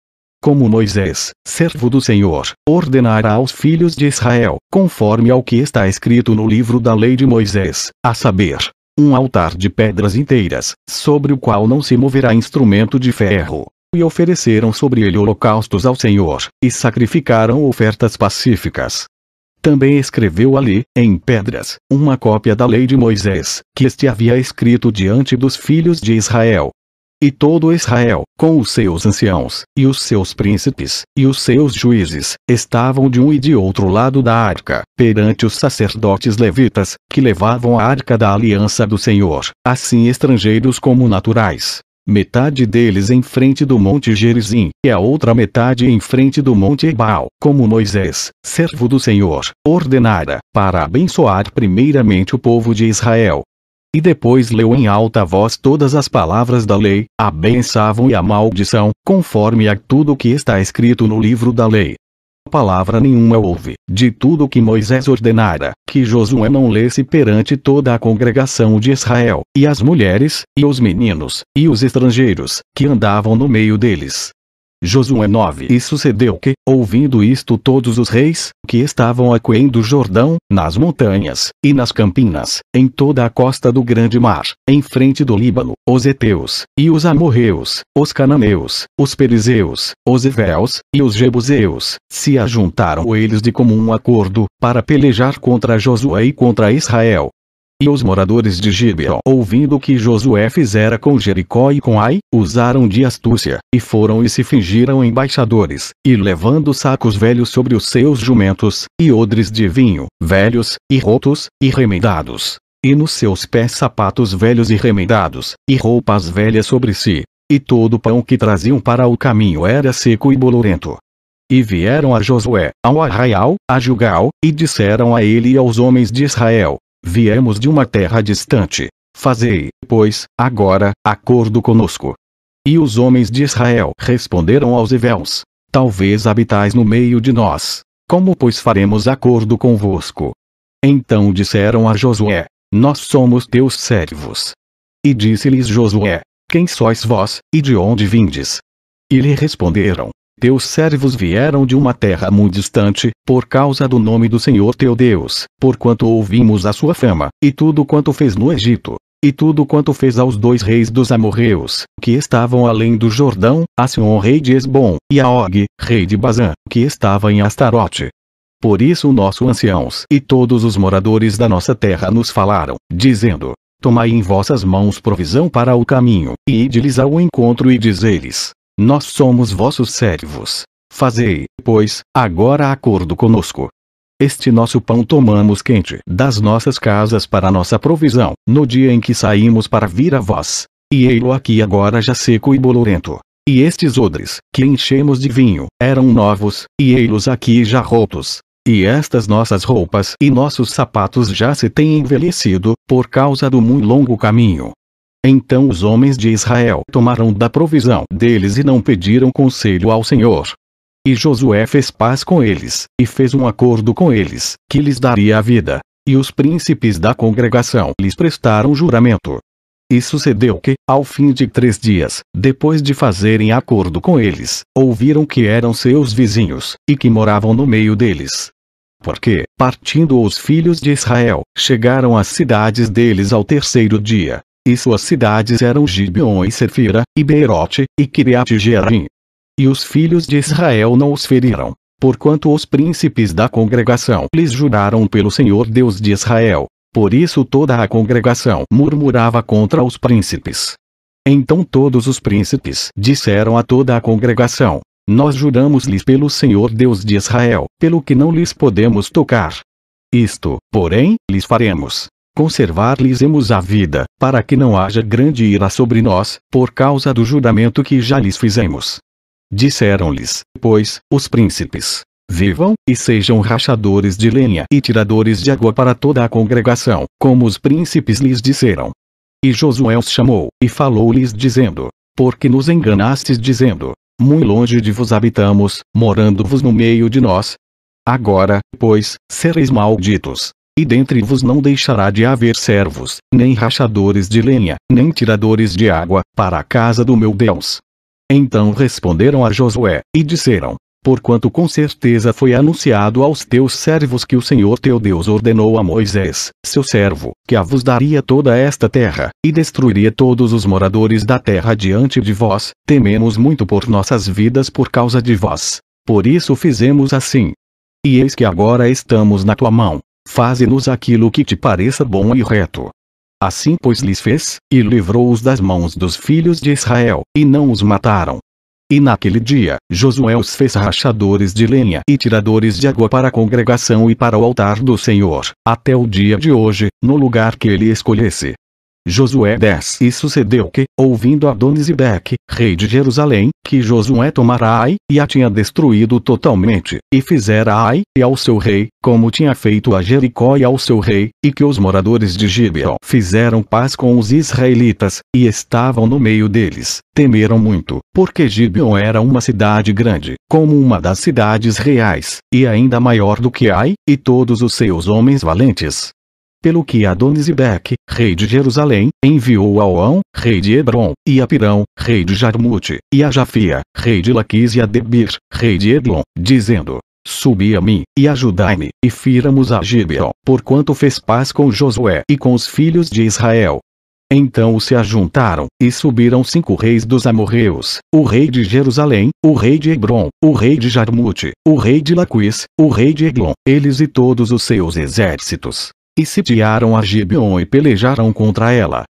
Como Moisés, servo do Senhor, ordenará aos filhos de Israel, conforme ao que está escrito no livro da lei de Moisés, a saber, um altar de pedras inteiras, sobre o qual não se moverá instrumento de ferro. E ofereceram sobre ele holocaustos ao Senhor, e sacrificaram ofertas pacíficas. Também escreveu ali, em pedras, uma cópia da lei de Moisés, que este havia escrito diante dos filhos de Israel. E todo Israel, com os seus anciãos, e os seus príncipes, e os seus juízes, estavam de um e de outro lado da arca, perante os sacerdotes levitas, que levavam a arca da aliança do Senhor, assim estrangeiros como naturais metade deles em frente do monte Gerizim, e a outra metade em frente do monte Ebal, como Moisés, servo do Senhor, ordenara, para abençoar primeiramente o povo de Israel. E depois leu em alta voz todas as palavras da lei, a benção e a maldição, conforme a tudo que está escrito no livro da lei palavra nenhuma houve, de tudo o que Moisés ordenara, que Josué não lesse perante toda a congregação de Israel, e as mulheres, e os meninos, e os estrangeiros, que andavam no meio deles, Josué 9 E sucedeu que, ouvindo isto todos os reis, que estavam aquém do Jordão, nas montanhas, e nas campinas, em toda a costa do grande mar, em frente do Líbano, os Eteus, e os Amorreus, os Cananeus, os Perizeus, os Eveus, e os Jebuseus, se ajuntaram eles de comum acordo, para pelejar contra Josué e contra Israel, e os moradores de Gibeon, ouvindo que Josué fizera com Jericó e com Ai, usaram de astúcia, e foram e se fingiram embaixadores, e levando sacos velhos sobre os seus jumentos, e odres de vinho, velhos, e rotos, e remendados. E nos seus pés sapatos velhos e remendados, e roupas velhas sobre si. E todo o pão que traziam para o caminho era seco e bolorento. E vieram a Josué, ao arraial, a Jugal e disseram a ele e aos homens de Israel, Viemos de uma terra distante. Fazei, pois, agora, acordo conosco. E os homens de Israel responderam aos Evéus: Talvez habitais no meio de nós. Como, pois, faremos acordo convosco? Então disseram a Josué: Nós somos teus servos. E disse-lhes Josué: Quem sois vós, e de onde vindes? E lhe responderam: teus servos vieram de uma terra muito distante, por causa do nome do Senhor teu Deus, porquanto ouvimos a sua fama, e tudo quanto fez no Egito, e tudo quanto fez aos dois reis dos amorreus, que estavam além do Jordão, a Sion rei de Esbom, e a Og, rei de Bazã, que estava em Astarote. Por isso nossos anciãos e todos os moradores da nossa terra nos falaram, dizendo, Tomai em vossas mãos provisão para o caminho, e ide-lhes ao encontro e dizeis. Nós somos vossos servos. Fazei, pois, agora acordo conosco. Este nosso pão tomamos quente das nossas casas para nossa provisão, no dia em que saímos para vir a vós. E ei-lo aqui agora já seco e bolorento. E estes odres, que enchemos de vinho, eram novos, e ei-los aqui já rotos. E estas nossas roupas e nossos sapatos já se têm envelhecido, por causa do muito longo caminho. Então os homens de Israel tomaram da provisão deles e não pediram conselho ao Senhor. E Josué fez paz com eles, e fez um acordo com eles, que lhes daria a vida. E os príncipes da congregação lhes prestaram juramento. E sucedeu que, ao fim de três dias, depois de fazerem acordo com eles, ouviram que eram seus vizinhos, e que moravam no meio deles. Porque, partindo os filhos de Israel, chegaram às cidades deles ao terceiro dia, e suas cidades eram Gibeon e Serfira e Beirote, e Kiriat Jearim. E os filhos de Israel não os feriram, porquanto os príncipes da congregação lhes juraram pelo Senhor Deus de Israel. Por isso toda a congregação murmurava contra os príncipes. Então todos os príncipes disseram a toda a congregação: Nós juramos-lhes pelo Senhor Deus de Israel, pelo que não lhes podemos tocar. Isto, porém, lhes faremos, conservar-lhes-emos a vida, para que não haja grande ira sobre nós, por causa do juramento que já lhes fizemos. Disseram-lhes, pois, os príncipes: Vivam, e sejam rachadores de lenha e tiradores de água para toda a congregação, como os príncipes lhes disseram. E Josué os chamou, e falou-lhes dizendo: Porque nos enganastes dizendo: Muito longe de vos habitamos, morando-vos no meio de nós. Agora, pois, sereis malditos, e dentre vos não deixará de haver servos, nem rachadores de lenha, nem tiradores de água, para a casa do meu Deus. Então responderam a Josué, e disseram: Porquanto com certeza foi anunciado aos teus servos que o Senhor teu Deus ordenou a Moisés, seu servo, que a vos daria toda esta terra, e destruiria todos os moradores da terra diante de vós, tememos muito por nossas vidas por causa de vós. Por isso fizemos assim. E eis que agora estamos na tua mão, faze-nos aquilo que te pareça bom e reto. Assim pois lhes fez, e livrou-os das mãos dos filhos de Israel, e não os mataram. E naquele dia, Josué os fez rachadores de lenha e tiradores de água para a congregação e para o altar do Senhor, até o dia de hoje, no lugar que ele escolhesse. Josué 10 E sucedeu que, ouvindo Adonisibeque, rei de Jerusalém, que Josué tomara Ai, e a tinha destruído totalmente, e fizera Ai, e ao seu rei, como tinha feito a Jericó e ao seu rei, e que os moradores de Gibeon fizeram paz com os israelitas, e estavam no meio deles, temeram muito, porque Gibeon era uma cidade grande, como uma das cidades reais, e ainda maior do que Ai, e todos os seus homens valentes, pelo que Adonisibec, rei de Jerusalém, enviou a Oão, rei de Hebron, e a Pirão, rei de Jarmute, e a Jafia, rei de Laquis e a Debir, rei de Edlon, dizendo, Subi a mim, e ajudai-me, e firamos a Gibeon, porquanto fez paz com Josué e com os filhos de Israel. Então se ajuntaram, e subiram cinco reis dos amorreus, o rei de Jerusalém, o rei de Hebron, o rei de Jarmute, o rei de Laquis, o rei de Eglon, eles e todos os seus exércitos, e sitiaram a Gibeon e pelejaram contra ela.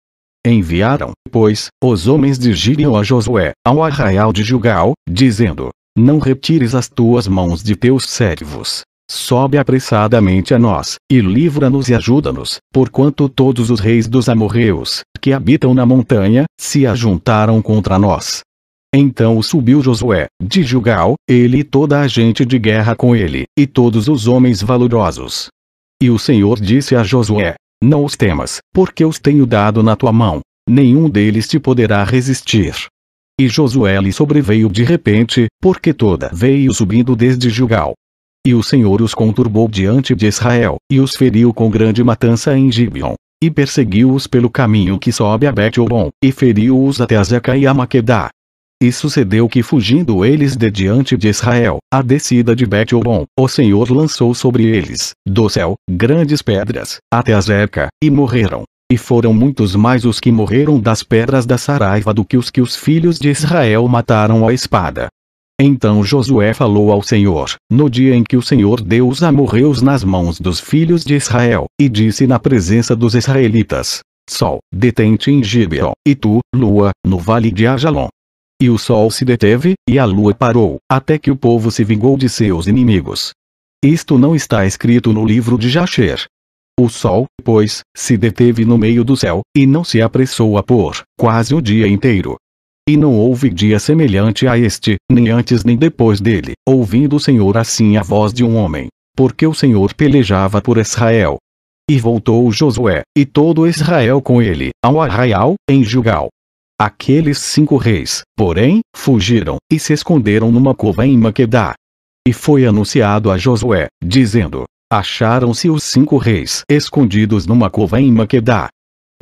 Enviaram, pois, os homens de Gibeon a Josué, ao arraial de Gilgal, dizendo, Não retires as tuas mãos de teus servos. Sobe apressadamente a nós, e livra-nos e ajuda-nos, porquanto todos os reis dos amorreus, que habitam na montanha, se ajuntaram contra nós. Então subiu Josué, de Gilgal, ele e toda a gente de guerra com ele, e todos os homens valorosos, e o Senhor disse a Josué: Não os temas, porque os tenho dado na tua mão. Nenhum deles te poderá resistir. E Josué lhe sobreveio de repente, porque toda veio subindo desde Gilgal. E o Senhor os conturbou diante de Israel, e os feriu com grande matança em Gibeon. E perseguiu-os pelo caminho que sobe a Bet-Oron, e feriu-os até a e a Maquedá. E sucedeu que fugindo eles de diante de Israel, a descida de bet o Senhor lançou sobre eles, do céu, grandes pedras, até a Zeca, e morreram. E foram muitos mais os que morreram das pedras da Saraiva do que os que os filhos de Israel mataram à espada. Então Josué falou ao Senhor, no dia em que o Senhor deu os amorreus nas mãos dos filhos de Israel, e disse na presença dos israelitas: Sol, detente em Gibeon, e tu, lua, no vale de Ajalon. E o sol se deteve, e a lua parou, até que o povo se vingou de seus inimigos. Isto não está escrito no livro de Jasher. O sol, pois, se deteve no meio do céu, e não se apressou a pôr, quase o dia inteiro. E não houve dia semelhante a este, nem antes nem depois dele, ouvindo o Senhor assim a voz de um homem. Porque o Senhor pelejava por Israel. E voltou Josué, e todo Israel com ele, ao arraial, em Jugal. Aqueles cinco reis, porém, fugiram e se esconderam numa cova em Maquedá. E foi anunciado a Josué, dizendo: Acharam-se os cinco reis escondidos numa cova em Maquedá.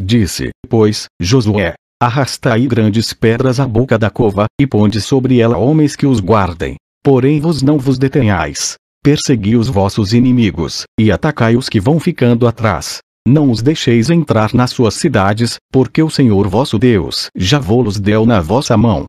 Disse, pois, Josué: Arrastai grandes pedras à boca da cova, e ponde sobre ela homens que os guardem. Porém vos não vos detenhais. Persegui os vossos inimigos, e atacai os que vão ficando atrás, não os deixeis entrar nas suas cidades, porque o Senhor vosso Deus já vos deu na vossa mão.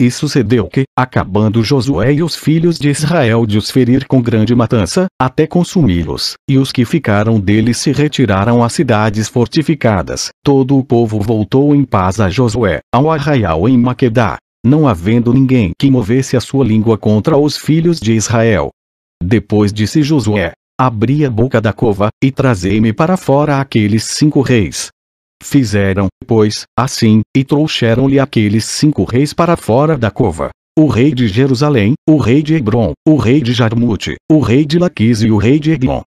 E sucedeu que, acabando Josué e os filhos de Israel de os ferir com grande matança, até consumi-los, e os que ficaram deles se retiraram às cidades fortificadas, todo o povo voltou em paz a Josué, ao arraial em Maquedá, não havendo ninguém que movesse a sua língua contra os filhos de Israel. Depois disse Josué, Abri a boca da cova, e trazei-me para fora aqueles cinco reis. Fizeram, pois, assim, e trouxeram-lhe aqueles cinco reis para fora da cova. O rei de Jerusalém, o rei de Hebron, o rei de Jarmute, o rei de Laquis e o rei de Eglon.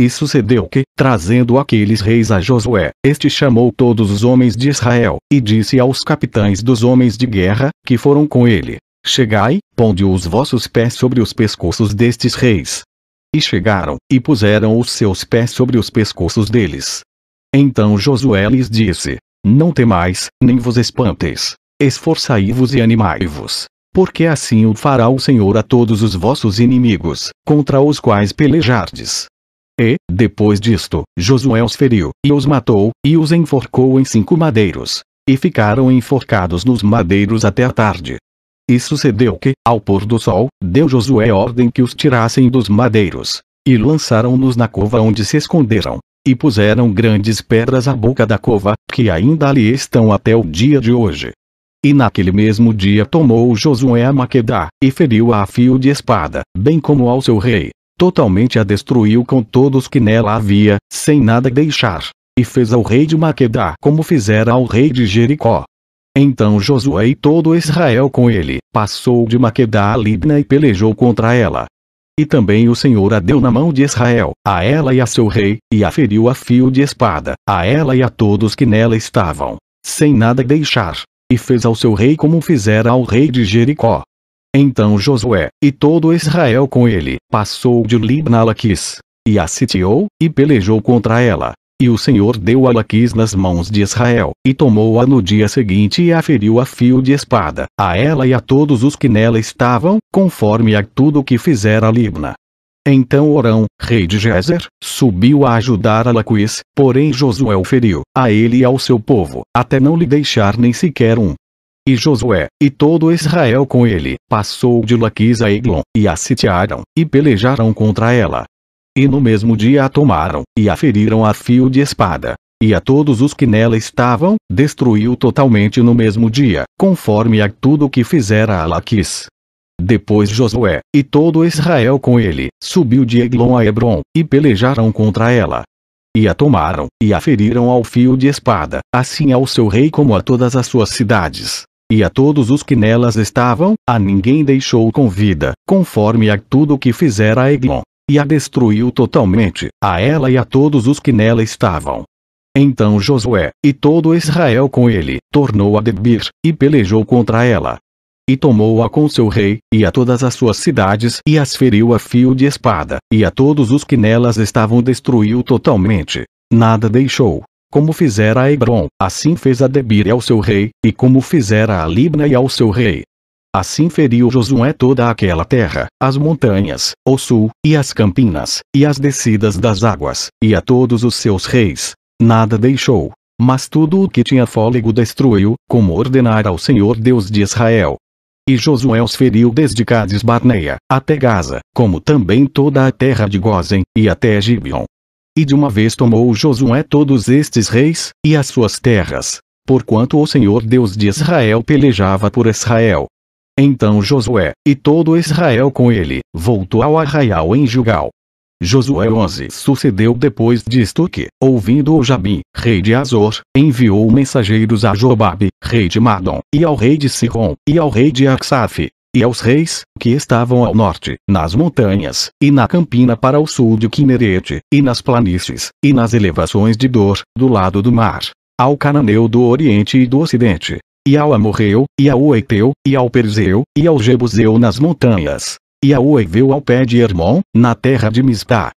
E sucedeu que, trazendo aqueles reis a Josué, este chamou todos os homens de Israel, e disse aos capitães dos homens de guerra, que foram com ele: Chegai, ponde os vossos pés sobre os pescoços destes reis, e chegaram, e puseram os seus pés sobre os pescoços deles. Então Josué lhes disse: Não temais, nem vos espanteis. Esforçai-vos e animai-vos. Porque assim o fará o Senhor a todos os vossos inimigos, contra os quais pelejardes. E, depois disto, Josué os feriu, e os matou, e os enforcou em cinco madeiros. E ficaram enforcados nos madeiros até a tarde. E sucedeu que, ao pôr do sol, deu Josué ordem que os tirassem dos madeiros, e lançaram-nos na cova onde se esconderam. E puseram grandes pedras à boca da cova, que ainda ali estão até o dia de hoje. E naquele mesmo dia tomou Josué a Maquedá, e feriu-a a fio de espada, bem como ao seu rei. Totalmente a destruiu com todos que nela havia, sem nada deixar. E fez ao rei de Maquedá como fizera ao rei de Jericó. Então Josué e todo Israel com ele, passou de Maqueda a Libna e pelejou contra ela. E também o Senhor a deu na mão de Israel, a ela e a seu rei, e a feriu a fio de espada, a ela e a todos que nela estavam, sem nada deixar, e fez ao seu rei como fizera ao rei de Jericó. Então Josué, e todo Israel com ele, passou de Libna a Laquis, e a sitiou, e pelejou contra ela. E o Senhor deu a Laquis nas mãos de Israel, e tomou-a no dia seguinte e a feriu a fio de espada, a ela e a todos os que nela estavam, conforme a tudo o que fizera Libna. Então Orão, rei de Gezer, subiu a ajudar a Laquis, porém Josué o feriu, a ele e ao seu povo, até não lhe deixar nem sequer um. E Josué, e todo Israel com ele, passou de Laquis a Eglon, e a sitiaram, e pelejaram contra ela. E no mesmo dia a tomaram, e a feriram a fio de espada. E a todos os que nela estavam, destruiu totalmente no mesmo dia, conforme a tudo que fizera Alaquis. Depois Josué, e todo Israel com ele, subiu de Eglon a Hebron, e pelejaram contra ela. E a tomaram, e a feriram ao fio de espada, assim ao seu rei como a todas as suas cidades. E a todos os que nelas estavam, a ninguém deixou com vida, conforme a tudo que fizera Eglon e a destruiu totalmente, a ela e a todos os que nela estavam. Então Josué, e todo Israel com ele, tornou a Debir, e pelejou contra ela. E tomou-a com seu rei, e a todas as suas cidades, e as feriu a fio de espada, e a todos os que nelas estavam destruiu totalmente. Nada deixou. Como fizera a Hebron, assim fez a Debir ao seu rei, e como fizera a Libna e ao seu rei. Assim feriu Josué toda aquela terra, as montanhas, o sul, e as campinas, e as descidas das águas, e a todos os seus reis. Nada deixou, mas tudo o que tinha fôlego destruiu, como ordenara ao Senhor Deus de Israel. E Josué os feriu desde Cades Barneia, até Gaza, como também toda a terra de Gozen, e até Gibeon. E de uma vez tomou Josué todos estes reis, e as suas terras, porquanto o Senhor Deus de Israel pelejava por Israel. Então Josué, e todo Israel com ele, voltou ao arraial em Gilgal. Josué 11 Sucedeu depois disto que, ouvindo o Jabim, rei de Azor, enviou mensageiros a Jobabe, rei de Madom, e ao rei de Sihon, e ao rei de Aksaf, e aos reis, que estavam ao norte, nas montanhas, e na campina para o sul de Quinerete, e nas planícies, e nas elevações de Dor, do lado do mar, ao cananeu do oriente e do ocidente, e ao Amorreu, e ao Eteu, e ao Perseu, e ao Jebuseu nas montanhas, e ao Eveu ao pé de Hermon, na terra de Mistá.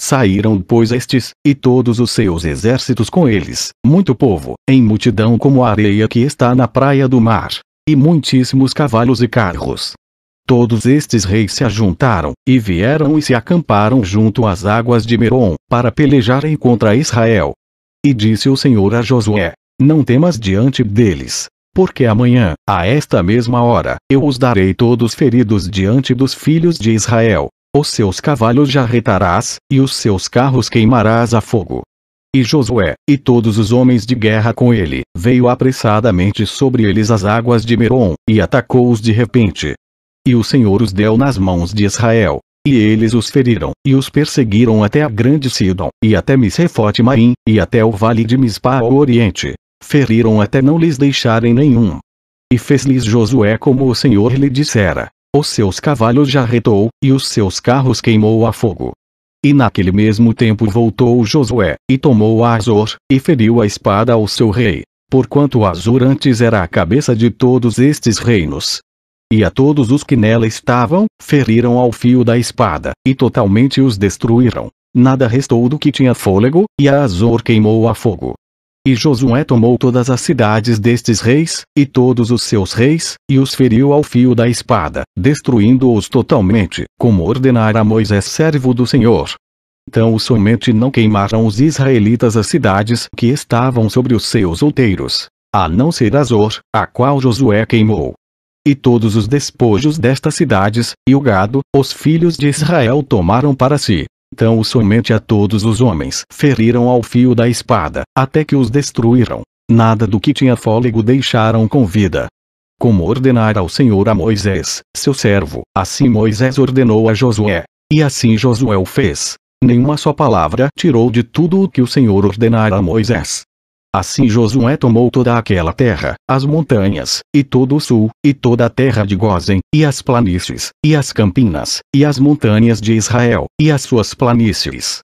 Saíram, pois, estes, e todos os seus exércitos com eles, muito povo, em multidão como a areia que está na praia do mar, e muitíssimos cavalos e carros. Todos estes reis se ajuntaram, e vieram e se acamparam junto às águas de Merom, para pelejarem contra Israel. E disse o Senhor a Josué: Não temas diante deles, porque amanhã, a esta mesma hora, eu os darei todos feridos diante dos filhos de Israel. Os seus cavalos jarretarás, e os seus carros queimarás a fogo. E Josué, e todos os homens de guerra com ele, veio apressadamente sobre eles as águas de Merom, e atacou-os de repente. E o Senhor os deu nas mãos de Israel, e eles os feriram, e os perseguiram até a grande Sidon, e até Misrefote Maim, e até o vale de Mispa ao oriente, feriram até não lhes deixarem nenhum. E fez-lhes Josué como o Senhor lhe dissera: os seus cavalos jarretou, e os seus carros queimou a fogo. E naquele mesmo tempo voltou Josué, e tomou Azor, e feriu a espada ao seu rei, porquanto Azor antes era a cabeça de todos estes reinos. E a todos os que nela estavam, feriram ao fio da espada, e totalmente os destruíram. Nada restou do que tinha fôlego, e a Azor queimou a fogo. E Josué tomou todas as cidades destes reis, e todos os seus reis, e os feriu ao fio da espada, destruindo-os totalmente, como ordenara Moisés servo do Senhor. Então somente não queimaram os israelitas as cidades que estavam sobre os seus outeiros, a não ser Azor, a qual Josué queimou. E todos os despojos destas cidades, e o gado, os filhos de Israel tomaram para si, então somente a todos os homens feriram ao fio da espada, até que os destruíram. Nada do que tinha fôlego deixaram com vida. Como ordenara o Senhor a Moisés, seu servo, assim Moisés ordenou a Josué. E assim Josué o fez. Nenhuma só palavra tirou de tudo o que o Senhor ordenara a Moisés. Assim Josué tomou toda aquela terra, as montanhas, e todo o sul, e toda a terra de Gozen, e as planícies, e as campinas, e as montanhas de Israel, e as suas planícies.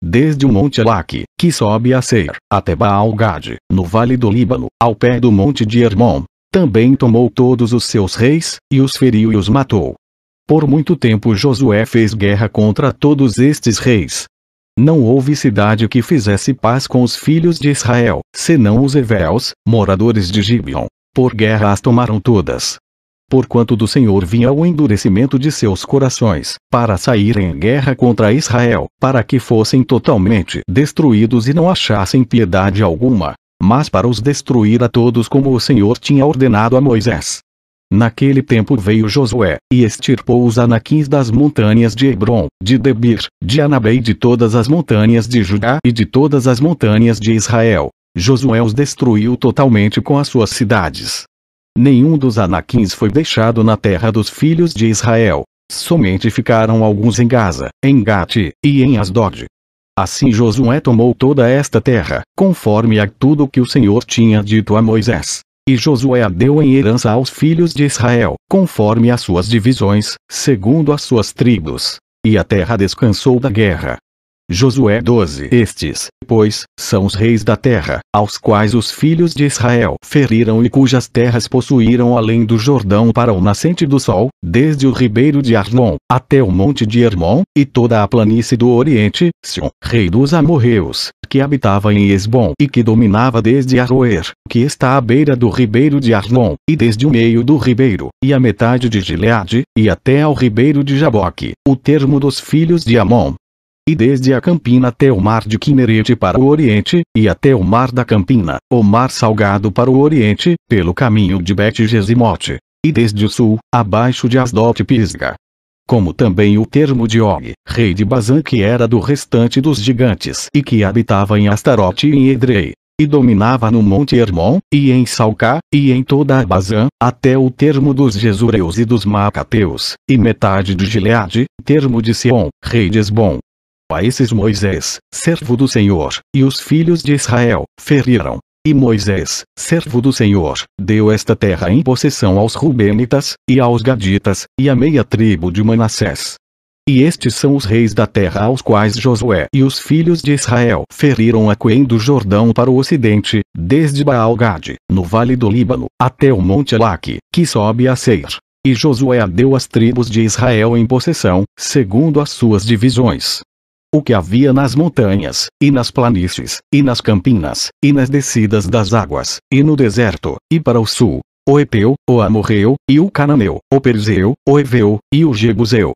Desde o Monte Elaque, que sobe a Seir, até Baal-Gade, no vale do Líbano, ao pé do Monte de Hermon. Também tomou todos os seus reis, e os feriu e os matou. Por muito tempo Josué fez guerra contra todos estes reis, não houve cidade que fizesse paz com os filhos de Israel, senão os Evéus, moradores de Gibeon. Por guerra as tomaram todas. Porquanto do Senhor vinha o endurecimento de seus corações, para saírem em guerra contra Israel, para que fossem totalmente destruídos e não achassem piedade alguma, mas para os destruir a todos como o Senhor tinha ordenado a Moisés. Naquele tempo veio Josué, e extirpou os anaquins das montanhas de Hebron, de Debir, de Anabé e de todas as montanhas de Judá e de todas as montanhas de Israel. Josué os destruiu totalmente com as suas cidades. Nenhum dos anaquins foi deixado na terra dos filhos de Israel. Somente ficaram alguns em Gaza, em Gate, e em Asdod. Assim Josué tomou toda esta terra, conforme a tudo que o Senhor tinha dito a Moisés e Josué a deu em herança aos filhos de Israel, conforme as suas divisões, segundo as suas tribos. E a terra descansou da guerra, Josué 12 Estes, pois, são os reis da terra, aos quais os filhos de Israel feriram e cujas terras possuíram além do Jordão para o nascente do sol, desde o ribeiro de Arnon, até o monte de Hermon, e toda a planície do Oriente, Sion, rei dos amorreus, que habitava em Esbom e que dominava desde Aroer, que está à beira do ribeiro de Arnon, e desde o meio do ribeiro, e a metade de Gileade, e até ao ribeiro de Jaboque, o termo dos filhos de Amon, e desde a Campina até o Mar de Quinerete para o Oriente, e até o Mar da Campina, o Mar Salgado para o Oriente, pelo caminho de Bet-Gesimote, e desde o Sul, abaixo de Asdote pisga Como também o termo de Og, rei de Bazan que era do restante dos gigantes e que habitava em Astarote e em Edrei, e dominava no Monte Hermon, e em Salcá, e em toda a Bazan, até o termo dos Jesureus e dos Macateus, e metade de Gileade, termo de Sion, rei de Esbom, a esses Moisés, servo do Senhor, e os filhos de Israel, feriram. E Moisés, servo do Senhor, deu esta terra em possessão aos Rubenitas, e aos Gaditas, e à meia tribo de Manassés. E estes são os reis da terra aos quais Josué e os filhos de Israel feriram a Coen do Jordão para o ocidente, desde baal Gad, no vale do Líbano, até o monte Alaque, que sobe a Seir. E Josué deu as tribos de Israel em possessão, segundo as suas divisões o que havia nas montanhas, e nas planícies, e nas campinas, e nas descidas das águas, e no deserto, e para o sul, o Epeu, o Amorreu, e o Cananeu, o Perzeu, o Eveu, e o Jebuseu.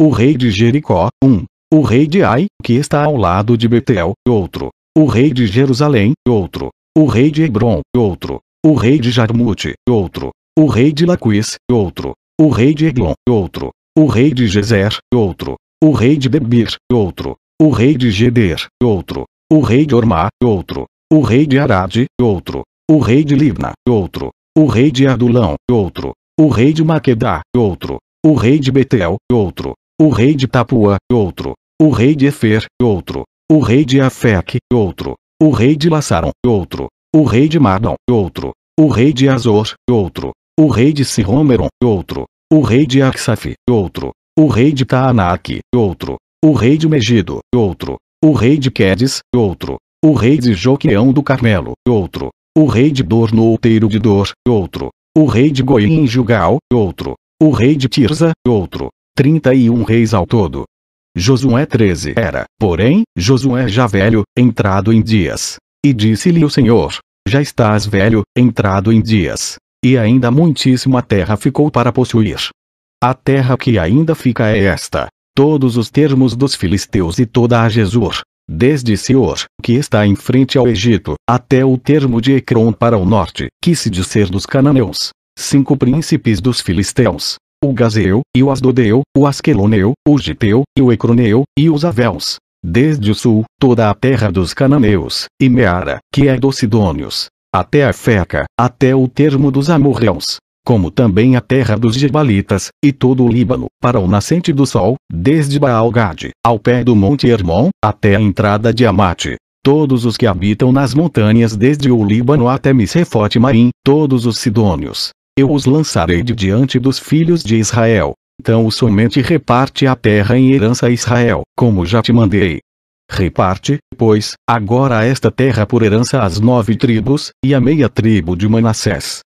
O rei de Jericó, um. O rei de Ai, que está ao lado de Betel, outro. O rei de Jerusalém, outro. O rei de Hebron, outro. O rei de Jarmute, outro. O rei de Laquis, outro. O rei de Eglon, outro. O rei de Gezer, outro o rei de Debir, outro, o rei de Geder, outro, o rei de Ormá, outro, o rei de Arad, outro, o rei de Libna, outro, o rei de Adulão, outro, o rei de Maquedá, outro, o rei de Betel, outro, o rei de Tapuã, outro, o rei de Efer, outro, o rei de Afec, outro, o rei de Lassaron, outro, o rei de Mardon, outro, o rei de Azor, outro, o rei de Sirômeron, outro, o rei de Axaf, outro, o rei de Taanac, outro, o rei de Megido, outro, o rei de Quedes, outro, o rei de Joqueão do Carmelo, outro, o rei de Dor no outeiro de Dor, outro, o rei de Goiânia em Jugal, outro, o rei de Tirza, outro, trinta e um reis ao todo. Josué 13 era, porém, Josué já velho, entrado em dias. E disse-lhe o Senhor, já estás velho, entrado em dias, e ainda muitíssima terra ficou para possuir. A terra que ainda fica é esta. Todos os termos dos filisteus e toda a Jesur, desde Sior, que está em frente ao Egito, até o termo de Ecrom para o norte, que se diz ser dos cananeus, cinco príncipes dos filisteus, o Gazeu, e o Asdodeu, o Asqueloneu, o Giteu, e o Ecroneu, e os Avéus. Desde o sul, toda a terra dos cananeus, e Meara, que é dos Sidônios, até a Feca, até o termo dos amorreus, como também a terra dos Jebalitas, e todo o Líbano, para o nascente do sol, desde baal ao pé do Monte Hermon, até a entrada de Amate. Todos os que habitam nas montanhas desde o Líbano até Misrefote Marim, todos os sidônios. Eu os lançarei de diante dos filhos de Israel. Então somente reparte a terra em herança a Israel, como já te mandei. Reparte, pois, agora esta terra por herança às nove tribos, e à meia tribo de Manassés,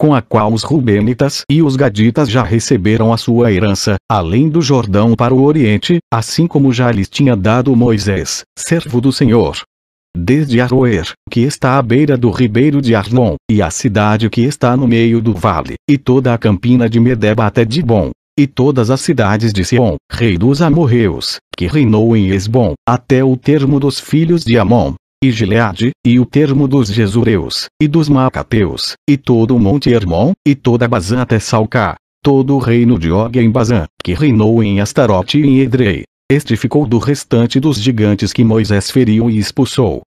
com a qual os Rubenitas e os Gaditas já receberam a sua herança, além do Jordão para o Oriente, assim como já lhes tinha dado Moisés, servo do Senhor. Desde Aroer, que está à beira do ribeiro de Arnon, e a cidade que está no meio do vale, e toda a campina de Medeba até Dibon, e todas as cidades de Sion, rei dos amorreus, que reinou em Esbom, até o termo dos filhos de Amon, e Gileade, e o termo dos Jesureus, e dos Macateus, e todo o Monte Hermon, e toda Bazã até Salcá, todo o reino de Og em Bazã, que reinou em Astarote e em Edrei. Este ficou do restante dos gigantes que Moisés feriu e expulsou.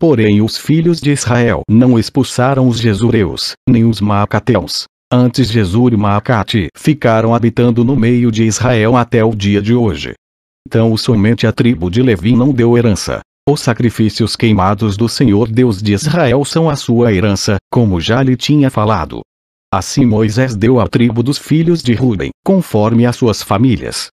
Porém os filhos de Israel não expulsaram os Jesureus, nem os Macateus Antes Jesur e Maacate ficaram habitando no meio de Israel até o dia de hoje. Então somente a tribo de Levi não deu herança, os sacrifícios queimados do Senhor Deus de Israel são a sua herança, como já lhe tinha falado. Assim Moisés deu à tribo dos filhos de Ruben, conforme as suas famílias.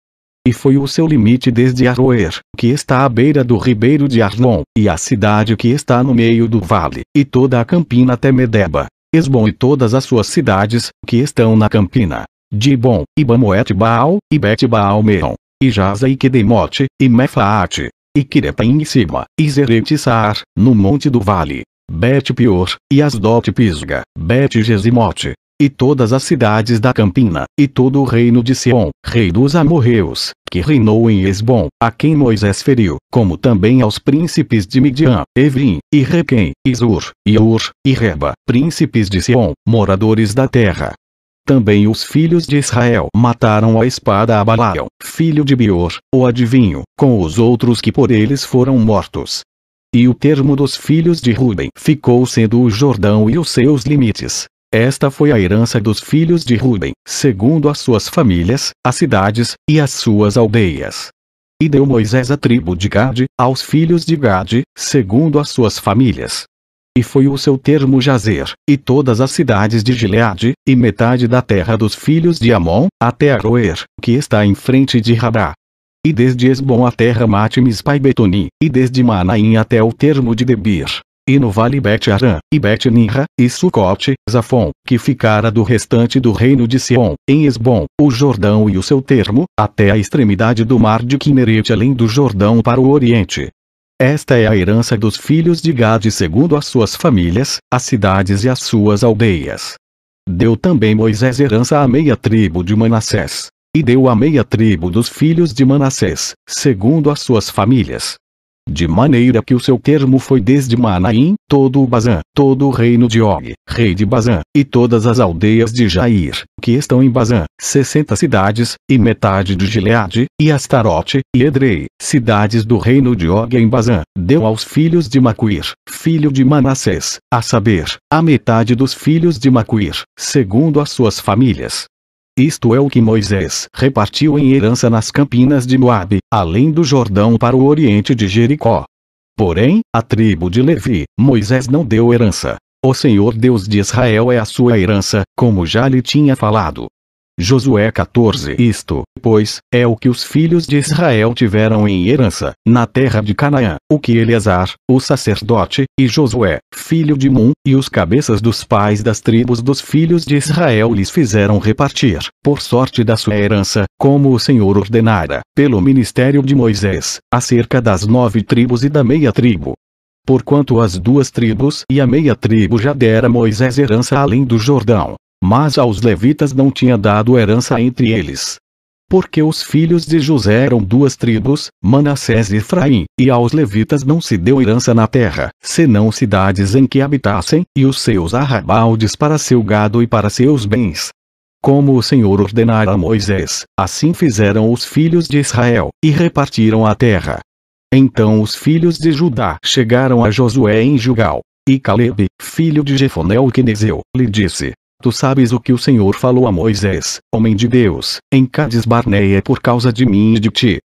E foi o seu limite desde Aroer, que está à beira do ribeiro de Arnon, e a cidade que está no meio do vale, e toda a campina até Medeba, Esbom e todas as suas cidades, que estão na campina, Dibon, e Bamoet Baal, e Bet Baal Meon, e Jaza e Kedemote, e Mefaate, e Quirepa em cima, e Zeretissar, no monte do vale, Bet Pior, e Asdot Pisga, Bet Gesimote, e todas as cidades da Campina, e todo o reino de Sion, rei dos amorreus, que reinou em Esbom, a quem Moisés feriu, como também aos príncipes de Midian, Evim, e Requem, Isur, e Ur, e Reba, príncipes de Sion, moradores da terra, também os filhos de Israel mataram a espada a Balaão, filho de Beor, o adivinho, com os outros que por eles foram mortos. E o termo dos filhos de Ruben ficou sendo o Jordão e os seus limites. Esta foi a herança dos filhos de Ruben, segundo as suas famílias, as cidades e as suas aldeias. E deu Moisés a tribo de Gade, aos filhos de Gade, segundo as suas famílias, e foi o seu termo jazer, e todas as cidades de Gileade, e metade da terra dos filhos de Amon, até Aroer, que está em frente de Rabá. E desde Esbom a terra Matimis pai Betoni, e desde Manaim até o termo de Debir. E no vale Bet-Aram, e Bet-Ninra, e Sucote, Zafon, que ficara do restante do reino de Sion, em Esbom, o Jordão e o seu termo, até a extremidade do mar de Kinneret além do Jordão para o Oriente, esta é a herança dos filhos de Gade segundo as suas famílias, as cidades e as suas aldeias. Deu também Moisés herança à meia tribo de Manassés. E deu à meia tribo dos filhos de Manassés, segundo as suas famílias, de maneira que o seu termo foi desde Manaim, todo o Bazã, todo o reino de Og, rei de Bazã, e todas as aldeias de Jair, que estão em Bazã, sessenta cidades, e metade de Gileade, e Astarote, e Edrei, cidades do reino de Og em Bazã, deu aos filhos de Macuir, filho de Manassés, a saber, a metade dos filhos de Macuir, segundo as suas famílias. Isto é o que Moisés repartiu em herança nas campinas de Moabe, além do Jordão para o oriente de Jericó. Porém, à tribo de Levi, Moisés não deu herança. O Senhor Deus de Israel é a sua herança, como já lhe tinha falado. Josué 14 Isto, pois, é o que os filhos de Israel tiveram em herança, na terra de Canaã, o que Eleazar, o sacerdote, e Josué, filho de Mum, e os cabeças dos pais das tribos dos filhos de Israel lhes fizeram repartir, por sorte da sua herança, como o Senhor ordenara, pelo ministério de Moisés, acerca das nove tribos e da meia tribo. Porquanto as duas tribos e a meia tribo já dera Moisés herança além do Jordão, mas aos levitas não tinha dado herança entre eles. Porque os filhos de José eram duas tribos, Manassés e Efraim, e aos levitas não se deu herança na terra, senão cidades em que habitassem, e os seus arrabaldes para seu gado e para seus bens. Como o Senhor ordenara a Moisés, assim fizeram os filhos de Israel, e repartiram a terra. Então os filhos de Judá chegaram a Josué em Jugal. E Caleb, filho de Jefonel Quenezeu, lhe disse, Tu sabes o que o Senhor falou a Moisés, homem de Deus, em Cades Barneia por causa de mim e de ti.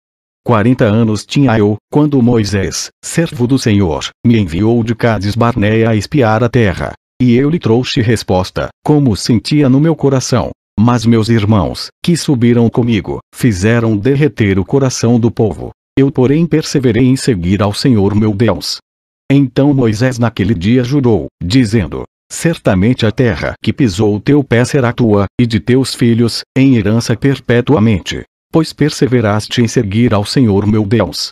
Quarenta anos tinha eu, quando Moisés, servo do Senhor, me enviou de Cades Barneia a espiar a terra. E eu lhe trouxe resposta, como sentia no meu coração. Mas meus irmãos, que subiram comigo, fizeram derreter o coração do povo. Eu, porém, perseverei em seguir ao Senhor meu Deus. Então Moisés naquele dia jurou, dizendo: Certamente a terra que pisou o teu pé será tua, e de teus filhos, em herança perpetuamente. Pois perseveraste em seguir ao Senhor meu Deus.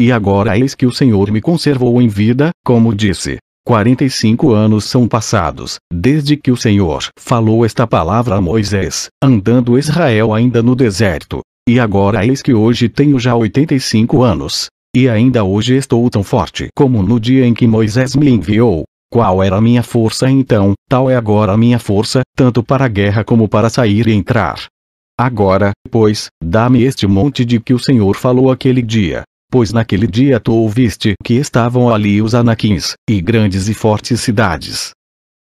E agora eis que o Senhor me conservou em vida, como disse. 45 anos são passados, desde que o Senhor falou esta palavra a Moisés, andando Israel ainda no deserto. E agora eis que hoje tenho já 85 anos. E ainda hoje estou tão forte como no dia em que Moisés me enviou. Qual era a minha força então, tal é agora a minha força, tanto para a guerra como para sair e entrar. Agora, pois, dá-me este monte de que o Senhor falou aquele dia. Pois naquele dia tu ouviste que estavam ali os anaquins, e grandes e fortes cidades.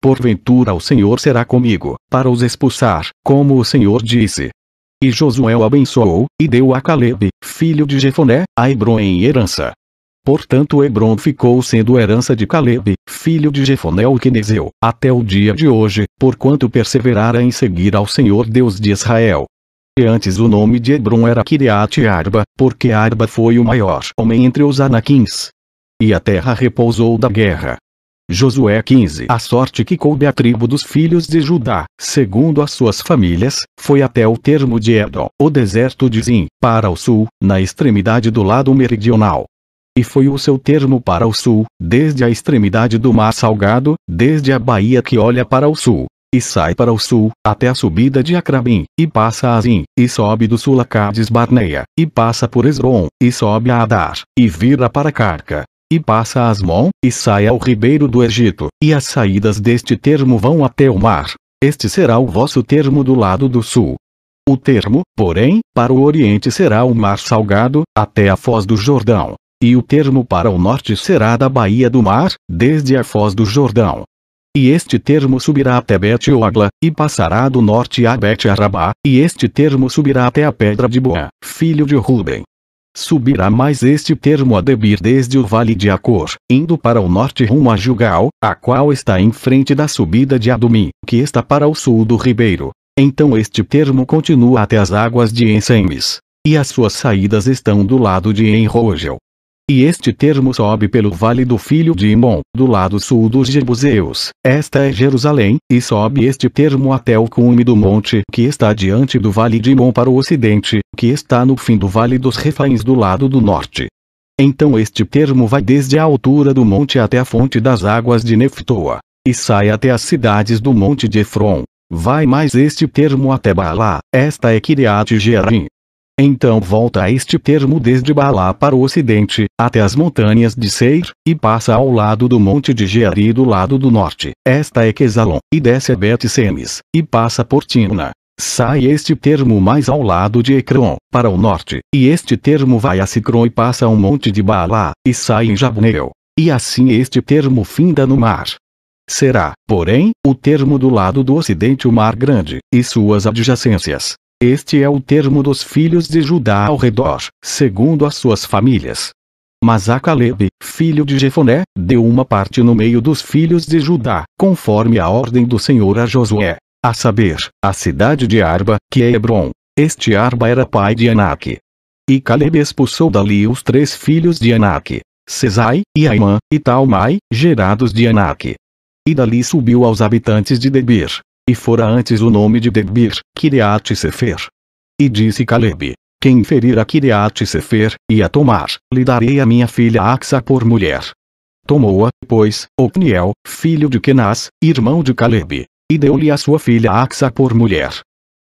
Porventura o Senhor será comigo, para os expulsar, como o Senhor disse. E Josué o abençoou, e deu a Caleb, filho de Jefoné, a Hebron em herança. Portanto Hebron ficou sendo herança de Caleb, filho de Jefonel Quenezeu, até o dia de hoje, porquanto perseverara em seguir ao Senhor Deus de Israel. E antes o nome de Hebron era Kiriat Arba, porque Arba foi o maior homem entre os anaquins. E a terra repousou da guerra. Josué 15 A sorte que coube à tribo dos filhos de Judá, segundo as suas famílias, foi até o termo de Edom, o deserto de Zin, para o sul, na extremidade do lado meridional e foi o seu termo para o sul, desde a extremidade do Mar Salgado, desde a baía que olha para o sul, e sai para o sul, até a subida de Acrabim, e passa a Azim, e sobe do sul a Cádiz Barneia, e passa por Esron, e sobe a Adar, e vira para Carca, e passa a Asmon, e sai ao ribeiro do Egito, e as saídas deste termo vão até o mar. Este será o vosso termo do lado do sul. O termo, porém, para o Oriente será o mar salgado, até a foz do Jordão e o termo para o norte será da Baía do Mar, desde a Foz do Jordão. E este termo subirá até Bet Ogla, e passará do norte a Bet Arabá, e este termo subirá até a Pedra de Boa, filho de Ruben. Subirá mais este termo a Debir desde o Vale de Acor, indo para o norte rumo a Jugal, a qual está em frente da subida de Adumim, que está para o sul do ribeiro. Então este termo continua até as águas de Ensemes. E as suas saídas estão do lado de Enrogel, e este termo sobe pelo vale do filho de Imon, do lado sul dos Jebuseus. Esta é Jerusalém, e sobe este termo até o cume do monte que está diante do vale de Imon para o ocidente, que está no fim do vale dos Refaíns do lado do norte. Então este termo vai desde a altura do monte até a fonte das águas de Neftoa, e sai até as cidades do monte de Efron. Vai mais este termo até Baalá, esta é Kiriat Jearim então volta este termo desde Balá para o ocidente, até as montanhas de Seir, e passa ao lado do monte de Geari do lado do norte. Esta é Quesalon, e desce a bet e passa por Timna. Sai este termo mais ao lado de Ecrón para o norte, e este termo vai a Sicron e passa ao monte de Baalá, e sai em Jabneel. E assim este termo finda no mar. Será, porém, o termo do lado do ocidente o mar grande, e suas adjacências. Este é o termo dos filhos de Judá ao redor, segundo as suas famílias. Mas a Caleb, filho de Jefoné, deu uma parte no meio dos filhos de Judá, conforme a ordem do Senhor a Josué, a saber, a cidade de Arba, que é Hebron. Este Arba era pai de Anak. E Caleb expulsou dali os três filhos de Anak, Cesai, Iaimã e Talmai, gerados de Anak. E dali subiu aos habitantes de Debir, e fora antes o nome de Debir, Kiriat Sefer. E disse Caleb, quem ferir a Kiriat Sefer, e a tomar, lhe darei a minha filha Axa por mulher. Tomou-a, pois, Ocniel, filho de Kenaz, irmão de Caleb, e deu-lhe a sua filha Axa por mulher.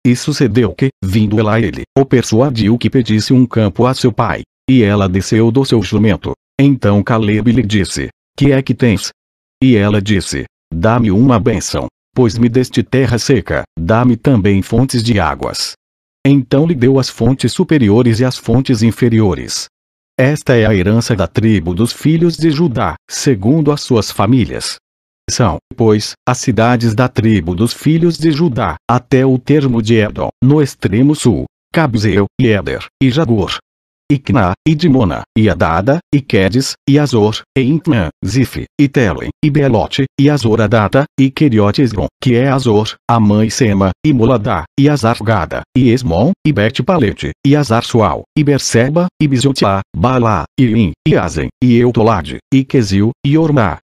E sucedeu que, vindo ela a ele, o persuadiu que pedisse um campo a seu pai. E ela desceu do seu jumento. Então Caleb lhe disse, Que é que tens? E ela disse, Dá-me uma bênção pois me deste terra seca, dá-me também fontes de águas. Então lhe deu as fontes superiores e as fontes inferiores. Esta é a herança da tribo dos filhos de Judá, segundo as suas famílias. São, pois, as cidades da tribo dos filhos de Judá, até o termo de Edom, no extremo sul, Cabzeel, Eder, e Jagor, e Kna, e Dimona, e Adada, e Quedes, e Azor, e Intman, Zif, e Telen, e Belote, e Azoradata, e Queriotesgon, que é Azor, a mãe Sema, e Moladá, e Azargada, e Esmon, e Bet Palete, e Azarsual, e Berseba, e Bizotiá, Bala, e Lin, e Azen, e Eutolade, e Quesil, e Orná,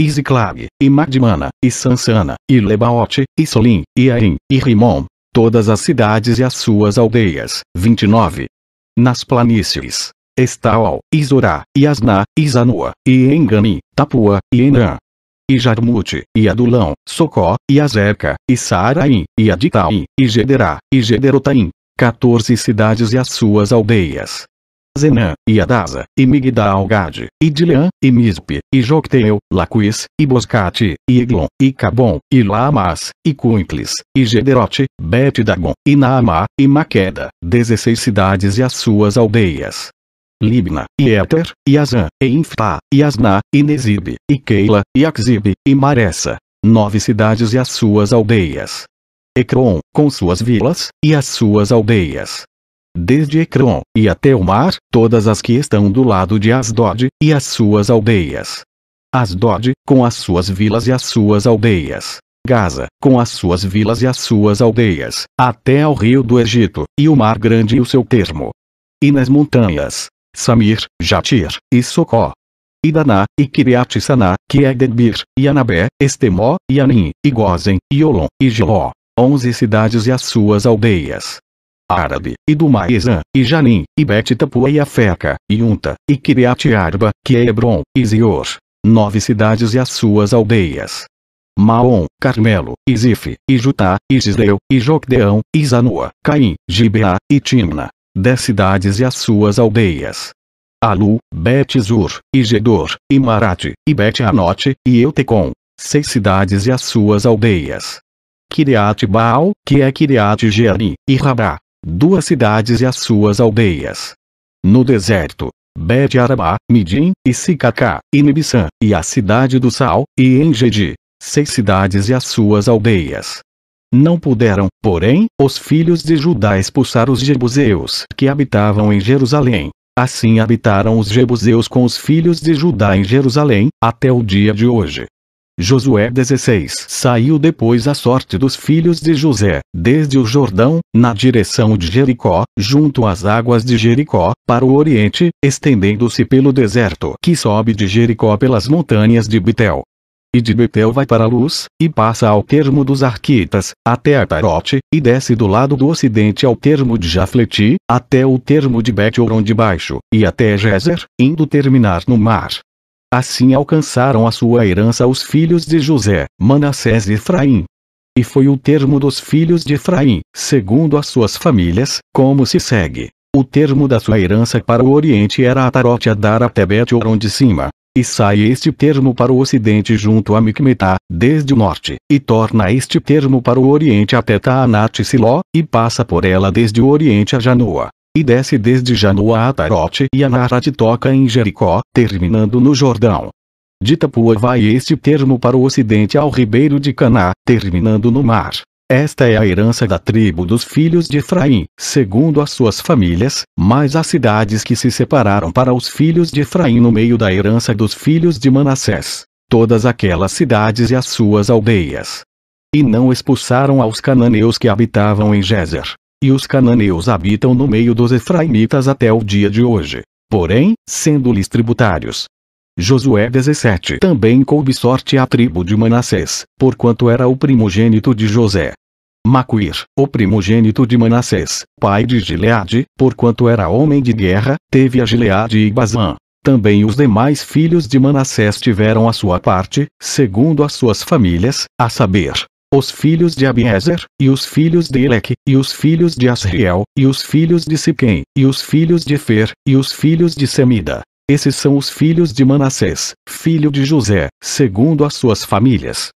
e Ziklag, e Magdimana, e Sansana, e Lebaote, e Solim, e Ain, e Rimon, todas as cidades e as suas aldeias. 29 nas planícies. Estaol, Isorá, Iasná, Isanua e Engani, Tapua, e Enã. E Jarmute, e Adulão, Socó, e Azerca e Saaraim, e Aditaim, e Gederá, e Gederotaim. 14 cidades e as suas aldeias. Zenã, e Adasa, e Migdalgad, e Dileã, e Mispe, e Jocteel, Laquis, e Boscate, e Eglon, e Cabon, e Lamas, e Cuimplis, e Gederote, bet Dagon, e Naamá, e Maqueda, dezesseis cidades e as suas aldeias. Libna, e Éter, e Azã, e Infta, e Asná, e Nezib, e Keila, e Axib, e Maressa. Nove cidades e as suas aldeias. Ecron, com suas vilas, e as suas aldeias desde Ecrón e até o mar, todas as que estão do lado de Asdod, e as suas aldeias. Asdod, com as suas vilas e as suas aldeias. Gaza, com as suas vilas e as suas aldeias, até ao rio do Egito, e o mar grande e o seu termo. E nas montanhas, Samir, Jatir, e Socó. E Daná, e Kiriat Saná, que é Debir, e Anabé, Estemó, e Anim, e Gozen, e Olom e Giló. Onze cidades e as suas aldeias árabe, e do Maizan, e Janim, e Bet-Tapua e Afeca, e Unta, e Kiriat-Arba, que é Hebron, e Zior. Nove cidades e as suas aldeias. Maon, Carmelo, e Zif, e Jutá, e Gisdeu, e Jocdeão, e Zanua, Caim, Gibeá, e Timna. Dez cidades e as suas aldeias. Alu, Bet-Zur, e Gedor, e Marate, e Bet-Anote, e Eutecon. Seis cidades e as suas aldeias. Kiriat Baal, que é Kiriat Jearim, e Rabá, duas cidades e as suas aldeias. No deserto, Bet Arabá, Midim, e Sicacá, e Nibissã, e a cidade do Sal, e Engedi, seis cidades e as suas aldeias. Não puderam, porém, os filhos de Judá expulsar os jebuseus que habitavam em Jerusalém. Assim habitaram os jebuseus com os filhos de Judá em Jerusalém, até o dia de hoje. Josué 16 Saiu depois a sorte dos filhos de José, desde o Jordão, na direção de Jericó, junto às águas de Jericó, para o oriente, estendendo-se pelo deserto que sobe de Jericó pelas montanhas de Betel. E de Betel vai para Luz, e passa ao termo dos Arquitas, até Atarote, e desce do lado do ocidente ao termo de Jafleti, até o termo de bet de baixo, e até Gezer, indo terminar no mar. Assim alcançaram a sua herança os filhos de José, Manassés e Efraim. E foi o termo dos filhos de Efraim, segundo as suas famílias, como se segue. O termo da sua herança para o Oriente era Atarote Adar até bet de cima. E sai este termo para o Ocidente junto a Micmetá, desde o norte, e torna este termo para o Oriente até Taanat Siló, e passa por ela desde o Oriente a Janoa, e desce desde Janoa a Tarote e a Anarat toca em Jericó, terminando no Jordão. De Tapua vai este termo para o ocidente ao ribeiro de Caná, terminando no mar. Esta é a herança da tribo dos filhos de Efraim, segundo as suas famílias, mas as cidades que se separaram para os filhos de Efraim no meio da herança dos filhos de Manassés, todas aquelas cidades e as suas aldeias. E não expulsaram aos cananeus que habitavam em Gézer, e os cananeus habitam no meio dos efraimitas até o dia de hoje, porém, sendo-lhes tributários. Josué 17 também coube sorte à tribo de Manassés, porquanto era o primogênito de José. Macuir, o primogênito de Manassés, pai de Gileade, porquanto era homem de guerra, teve a Gileade e Bazã. Também os demais filhos de Manassés tiveram a sua parte, segundo as suas famílias, a saber, os filhos de Abiezer, e os filhos de Eleque, e os filhos de Asriel, e os filhos de Siquém, e os filhos de Fer, e os filhos de Semida. Esses são os filhos de Manassés, filho de José, segundo as suas famílias.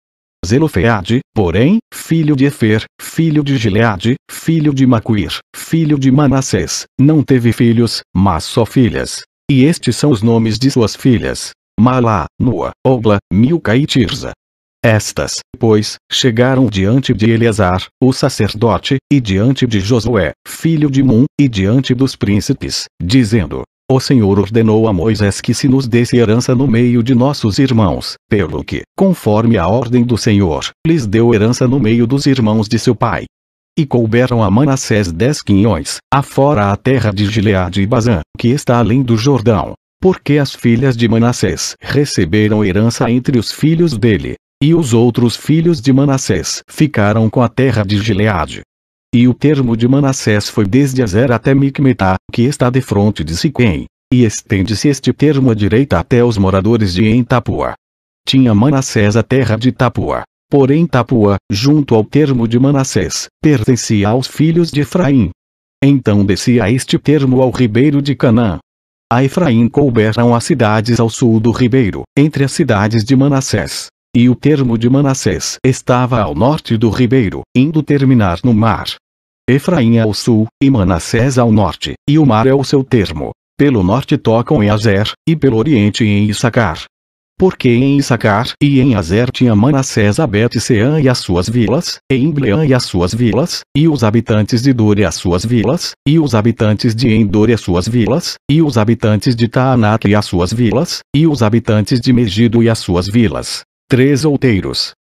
Zelofeade, porém, filho de Efer, filho de Gileade, filho de Macuir, filho de Manassés, não teve filhos, mas só filhas. E estes são os nomes de suas filhas. Malá, Nua, Obla, Milca e Tirza. Estas, pois, chegaram diante de Eleazar, o sacerdote, e diante de Josué, filho de Mum, e diante dos príncipes, dizendo: o Senhor ordenou a Moisés que se nos desse herança no meio de nossos irmãos, pelo que, conforme a ordem do Senhor, lhes deu herança no meio dos irmãos de seu pai. E couberam a Manassés dez quinhões, afora a terra de Gileade e Bazã, que está além do Jordão. Porque as filhas de Manassés receberam herança entre os filhos dele, e os outros filhos de Manassés ficaram com a terra de Gileade. E o termo de Manassés foi desde Azer até Micmetá, que está defronte de Siquém, e estende-se este termo à direita até os moradores de Entapua. Tinha Manassés a terra de Tapua. Porém Tapua, junto ao termo de Manassés, pertencia aos filhos de Efraim. Então descia este termo ao ribeiro de Canaã. A Efraim couberam as cidades ao sul do ribeiro, entre as cidades de Manassés. E o termo de Manassés estava ao norte do ribeiro, indo terminar no mar. Efraim ao é sul, e Manassés ao norte, e o mar é o seu termo. Pelo norte tocam em Azer, e pelo oriente em Issacar. Porque em Issacar e em Azer tinha Manassés a Betseã e as suas vilas, e em Bleã e as suas vilas, e os habitantes de Dor e as suas vilas, e os habitantes de Endor e as suas vilas, e os habitantes de Taanat e as suas vilas, e os habitantes de Megido e as suas vilas, três outeiros.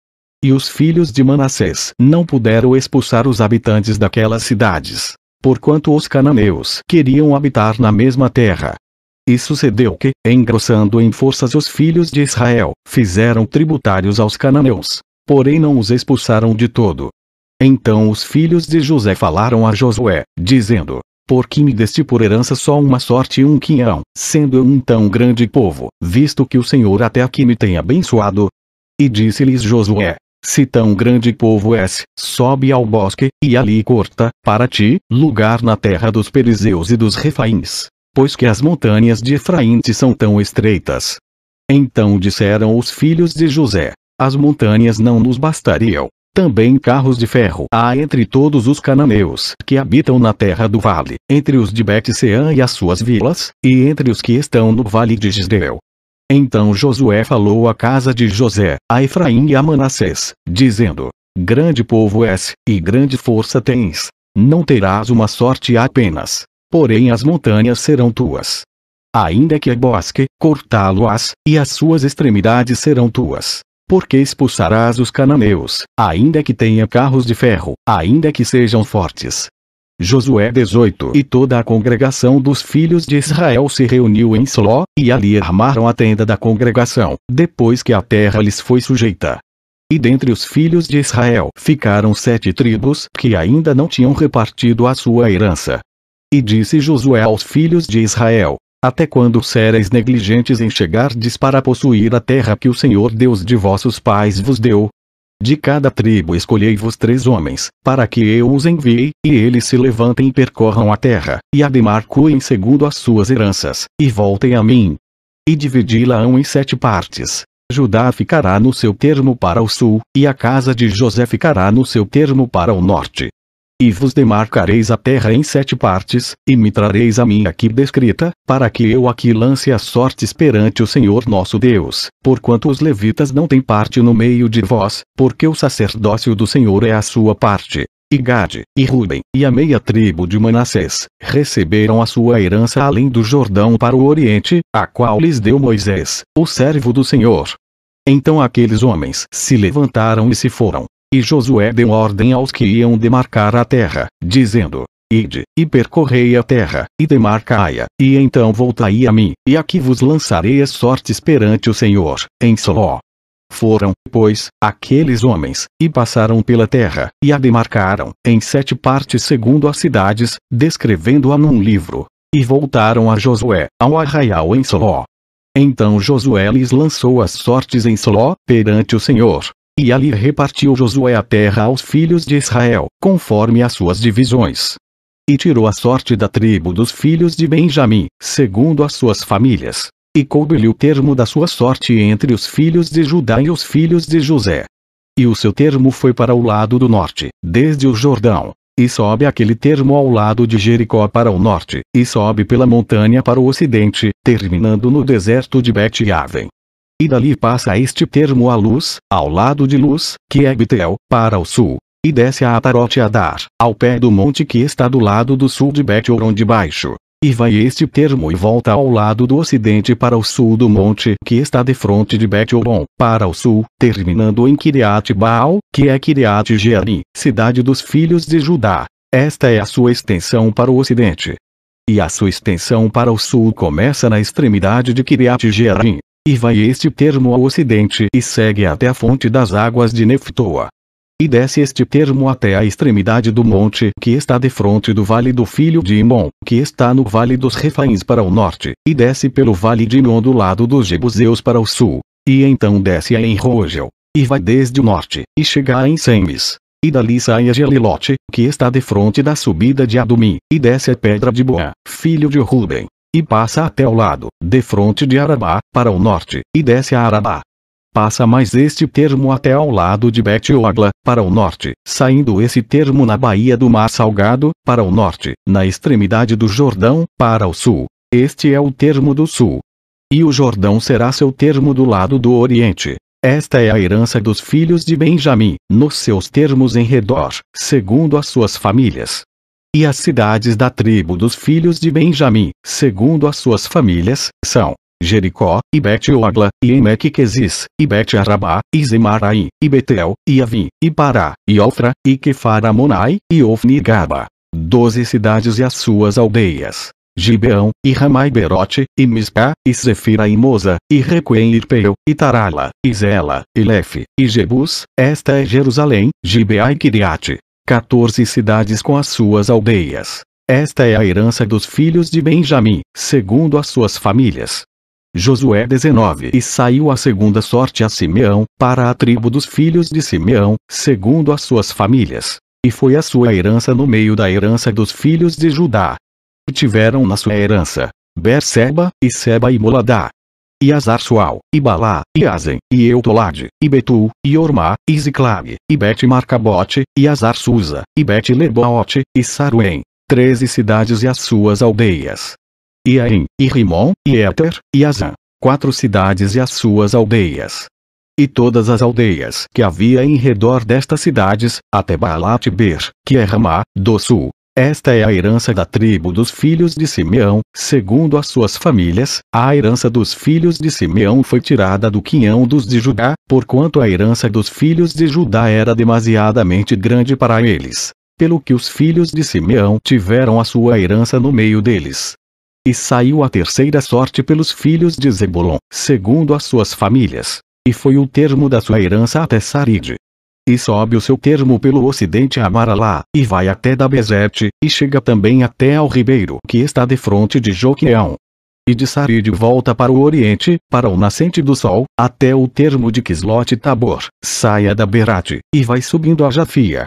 E os filhos de Manassés não puderam expulsar os habitantes daquelas cidades, porquanto os cananeus queriam habitar na mesma terra. E sucedeu que, engrossando em forças os filhos de Israel, fizeram tributários aos cananeus, porém não os expulsaram de todo. Então os filhos de José falaram a Josué, dizendo: Por que me deste por herança só uma sorte e um quinhão, sendo eu um tão grande povo, visto que o Senhor até aqui me tem abençoado? E disse-lhes Josué: Se tão grande povo és, sobe ao bosque, e ali corta, para ti, lugar na terra dos Perizeus e dos Refaíns, pois que as montanhas de Efraim te são tão estreitas. Então disseram os filhos de José: As montanhas não nos bastariam. Também carros de ferro há entre todos os cananeus que habitam na terra do vale, entre os de Betseã e as suas vilas, e entre os que estão no vale de Gisdeu, então Josué falou à casa de José, a Efraim e a Manassés, dizendo: Grande povo és, e grande força tens. Não terás uma sorte apenas, porém as montanhas serão tuas. Ainda que é bosque, cortá-lo-ás, e as suas extremidades serão tuas. Porque expulsarás os cananeus, ainda que tenha carros de ferro, ainda que sejam fortes, Josué 18 E toda a congregação dos filhos de Israel se reuniu em Siló, e ali armaram a tenda da congregação, depois que a terra lhes foi sujeita. E dentre os filhos de Israel ficaram sete tribos que ainda não tinham repartido a sua herança. E disse Josué aos filhos de Israel: Até quando sereis negligentes em chegardes para possuir a terra que o Senhor Deus de vossos pais vos deu? De cada tribo escolhei-vos três homens, para que eu os envie, e eles se levantem e percorram a terra, e a demarcuem segundo as suas heranças, e voltem a mim. E dividi-la-ão em sete partes. Judá ficará no seu termo para o sul, e a casa de José ficará no seu termo para o norte. E vos demarcareis a terra em sete partes, e me trareis a mim aqui descrita, para que eu aqui lance as sortes perante o Senhor nosso Deus, porquanto os levitas não têm parte no meio de vós, porque o sacerdócio do Senhor é a sua parte. E Gade, e Ruben, e a meia tribo de Manassés, receberam a sua herança além do Jordão para o Oriente, a qual lhes deu Moisés, o servo do Senhor. Então aqueles homens se levantaram e se foram, e Josué deu ordem aos que iam demarcar a terra, dizendo: Ide, e percorrei a terra, e demarcai-a, e então voltai a mim, e aqui vos lançarei as sortes perante o Senhor, em Soló. Foram, pois, aqueles homens, e passaram pela terra, e a demarcaram, em sete partes segundo as cidades, descrevendo-a num livro. E voltaram a Josué, ao arraial em Soló. Então Josué lhes lançou as sortes em Soló, perante o Senhor, e ali repartiu Josué a terra aos filhos de Israel, conforme as suas divisões. E tirou a sorte da tribo dos filhos de Benjamim, segundo as suas famílias. E coube-lhe o termo da sua sorte entre os filhos de Judá e os filhos de José. E o seu termo foi para o lado do norte, desde o Jordão, e sobe aquele termo ao lado de Jericó para o norte, e sobe pela montanha para o ocidente, terminando no deserto de bet aven e dali passa este termo a luz, ao lado de luz, que é Betel, para o sul, e desce a Atarote Adar, ao pé do monte que está do lado do sul de Betoron de baixo. E vai este termo e volta ao lado do ocidente para o sul do monte que está de frente de Betoron, para o sul, terminando em Kiriat Baal, que é Kiriat Jearim, cidade dos filhos de Judá. Esta é a sua extensão para o ocidente. E a sua extensão para o sul começa na extremidade de Kiriat Jearim, e vai este termo ao ocidente e segue até a fonte das águas de Neftoa. E desce este termo até a extremidade do monte que está de frente do vale do filho de Imon, que está no vale dos Refaíns para o norte, e desce pelo vale de Imon do lado dos Jebuseus para o sul, e então desce a Enrogel, e vai desde o norte, e chega a Ensemes. E dali sai a Gelilote, que está de frente da subida de Adumim, e desce a pedra de Boa, filho de Ruben, e passa até o lado, defronte de Arabá, para o norte, e desce a Arabá. Passa mais este termo até ao lado de Bet Ogla, para o norte, saindo esse termo na Baía do Mar Salgado, para o norte, na extremidade do Jordão, para o sul. Este é o termo do sul. E o Jordão será seu termo do lado do oriente. Esta é a herança dos filhos de Benjamim, nos seus termos em redor, segundo as suas famílias e as cidades da tribo dos filhos de Benjamim, segundo as suas famílias, são Jericó, e Bet-Ogla, e Emek-Quesis, e Bet-Arabá, e Zemaraim, e Betel, e Avim, e Pará, e Ofra, e Kefaramonai, e Ofnigaba. Doze cidades e as suas aldeias. Gibeão, e Ramai Berote, e Misca, e Zefira e Moza, e Requem Irpeu, e Tarala, e Zela, e e Jebus, esta é Jerusalém, Gibeá e Kiriate, 14 cidades com as suas aldeias. Esta é a herança dos filhos de Benjamim, segundo as suas famílias. Josué 19 E saiu a segunda sorte a Simeão, para a tribo dos filhos de Simeão, segundo as suas famílias. E foi a sua herança no meio da herança dos filhos de Judá. Tiveram na sua herança Berseba, e Seba e Moladá e Azarsual, e Balá, e Azen, e Eutolade, e Betul, e Ormá, e Ziclag, e Bet Marcabote, e Azar Susa, e Bet e Saruem, Treze cidades e as suas aldeias. E Aim, e Rimon, e Éter, e Azan. Quatro cidades e as suas aldeias. E todas as aldeias que havia em redor destas cidades, até Baalat-Ber, que é Ramá, do sul, esta é a herança da tribo dos filhos de Simeão, segundo as suas famílias. A herança dos filhos de Simeão foi tirada do quinhão dos de Judá, porquanto a herança dos filhos de Judá era demasiadamente grande para eles. Pelo que os filhos de Simeão tiveram a sua herança no meio deles. E saiu a terceira sorte pelos filhos de Zebulon, segundo as suas famílias. E foi o termo da sua herança até Saride e sobe o seu termo pelo ocidente a Maralá, e vai até Dabezete, e chega também até ao ribeiro que está de frente de Joqueão. E de Sarid volta para o oriente, para o nascente do sol, até o termo de Quislot Tabor, saia da Berate, e vai subindo a Jafia.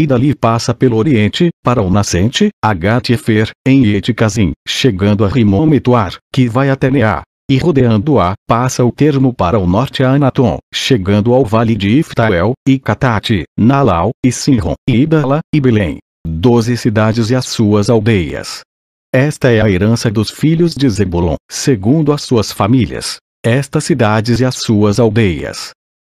E dali passa pelo oriente, para o nascente, a Gat-Efer, em Eticazim, chegando a Rimon Metuar, que vai até Neá, e rodeando-a, passa o termo para o norte a Anatom, chegando ao vale de Iftael, Icatati, Nalau, e Sinron, e Idala, e Belém. Doze cidades e as suas aldeias. Esta é a herança dos filhos de Zebulon, segundo as suas famílias. Estas cidades e as suas aldeias.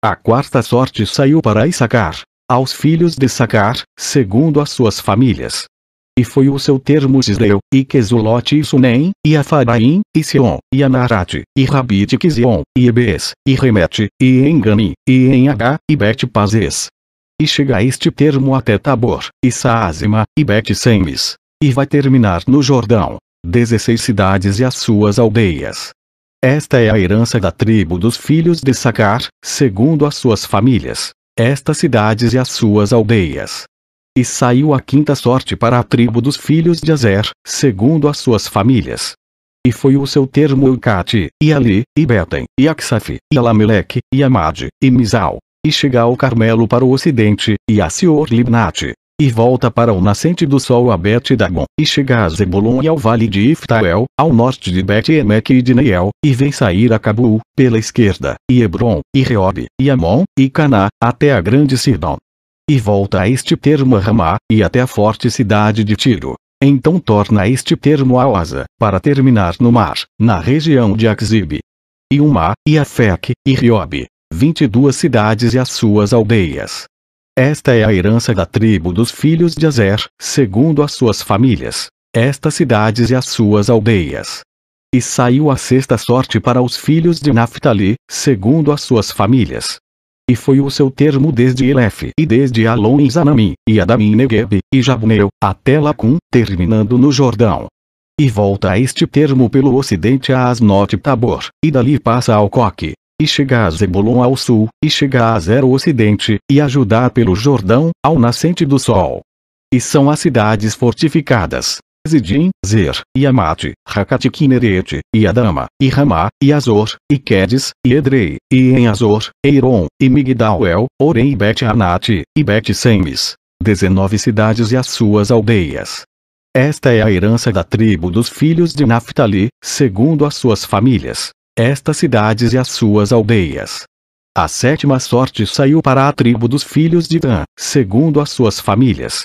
A quarta sorte saiu para Issacar, aos filhos de Sacar, segundo as suas famílias e foi o seu termo Cisdeu, e quezulote e Sunem, e Afaraim, e Sion, e anarate e Rabit Kizion, e Ebes, e Remete, e Engani, e Enhá, e Bet Pazes. E chega este termo até Tabor, e Saazima, e Bet Semes. E vai terminar no Jordão. 16 cidades e as suas aldeias. Esta é a herança da tribo dos filhos de Sacar, segundo as suas famílias. Estas cidades e as suas aldeias e saiu a quinta sorte para a tribo dos filhos de Azer, segundo as suas famílias. E foi o seu termo Eucate, e Ali, e Betem, e Aksaf, e Alamelec, e Amad, e Misal, e chega ao Carmelo para o ocidente, e a Sior Libnate e volta para o nascente do sol a Bet Dagon, e chega a Zebulon e ao vale de Iftael, ao norte de Bet Emek e de Neiel, e vem sair a Cabul, pela esquerda, e Hebron, e Reob, e Amon, e Caná, até a grande Sidon, e volta a este termo a Ramá, e até a forte cidade de Tiro. Então torna este termo a Osa, para terminar no mar, na região de Axib. E Umá, e Afek, e Riob. 22 cidades e as suas aldeias. Esta é a herança da tribo dos filhos de Azer, segundo as suas famílias. Estas cidades e as suas aldeias. E saiu a sexta sorte para os filhos de Naphtali, segundo as suas famílias e foi o seu termo desde Elef e desde Alon e Zanami, e Adamin e Negeb, e Jabneel, até Lacum, terminando no Jordão. E volta a este termo pelo ocidente a Asnote Tabor, e dali passa ao Coque, e chega a Zebulon ao sul, e chega a Zero ocidente, e ajudar pelo Jordão, ao nascente do sol. E são as cidades fortificadas, Zidin, Zer, Yamate, Hakati Kinerete, Yadama, Irama, Yazor, Ikedes, Yedrei, Ienazor, Eiron, e Migdalel, Orem e Bet Anate, e Bet Semis. 19 cidades e as suas aldeias. Esta é a herança da tribo dos filhos de Naphtali, segundo as suas famílias. Estas cidades e as suas aldeias. A sétima sorte saiu para a tribo dos filhos de Dan, segundo as suas famílias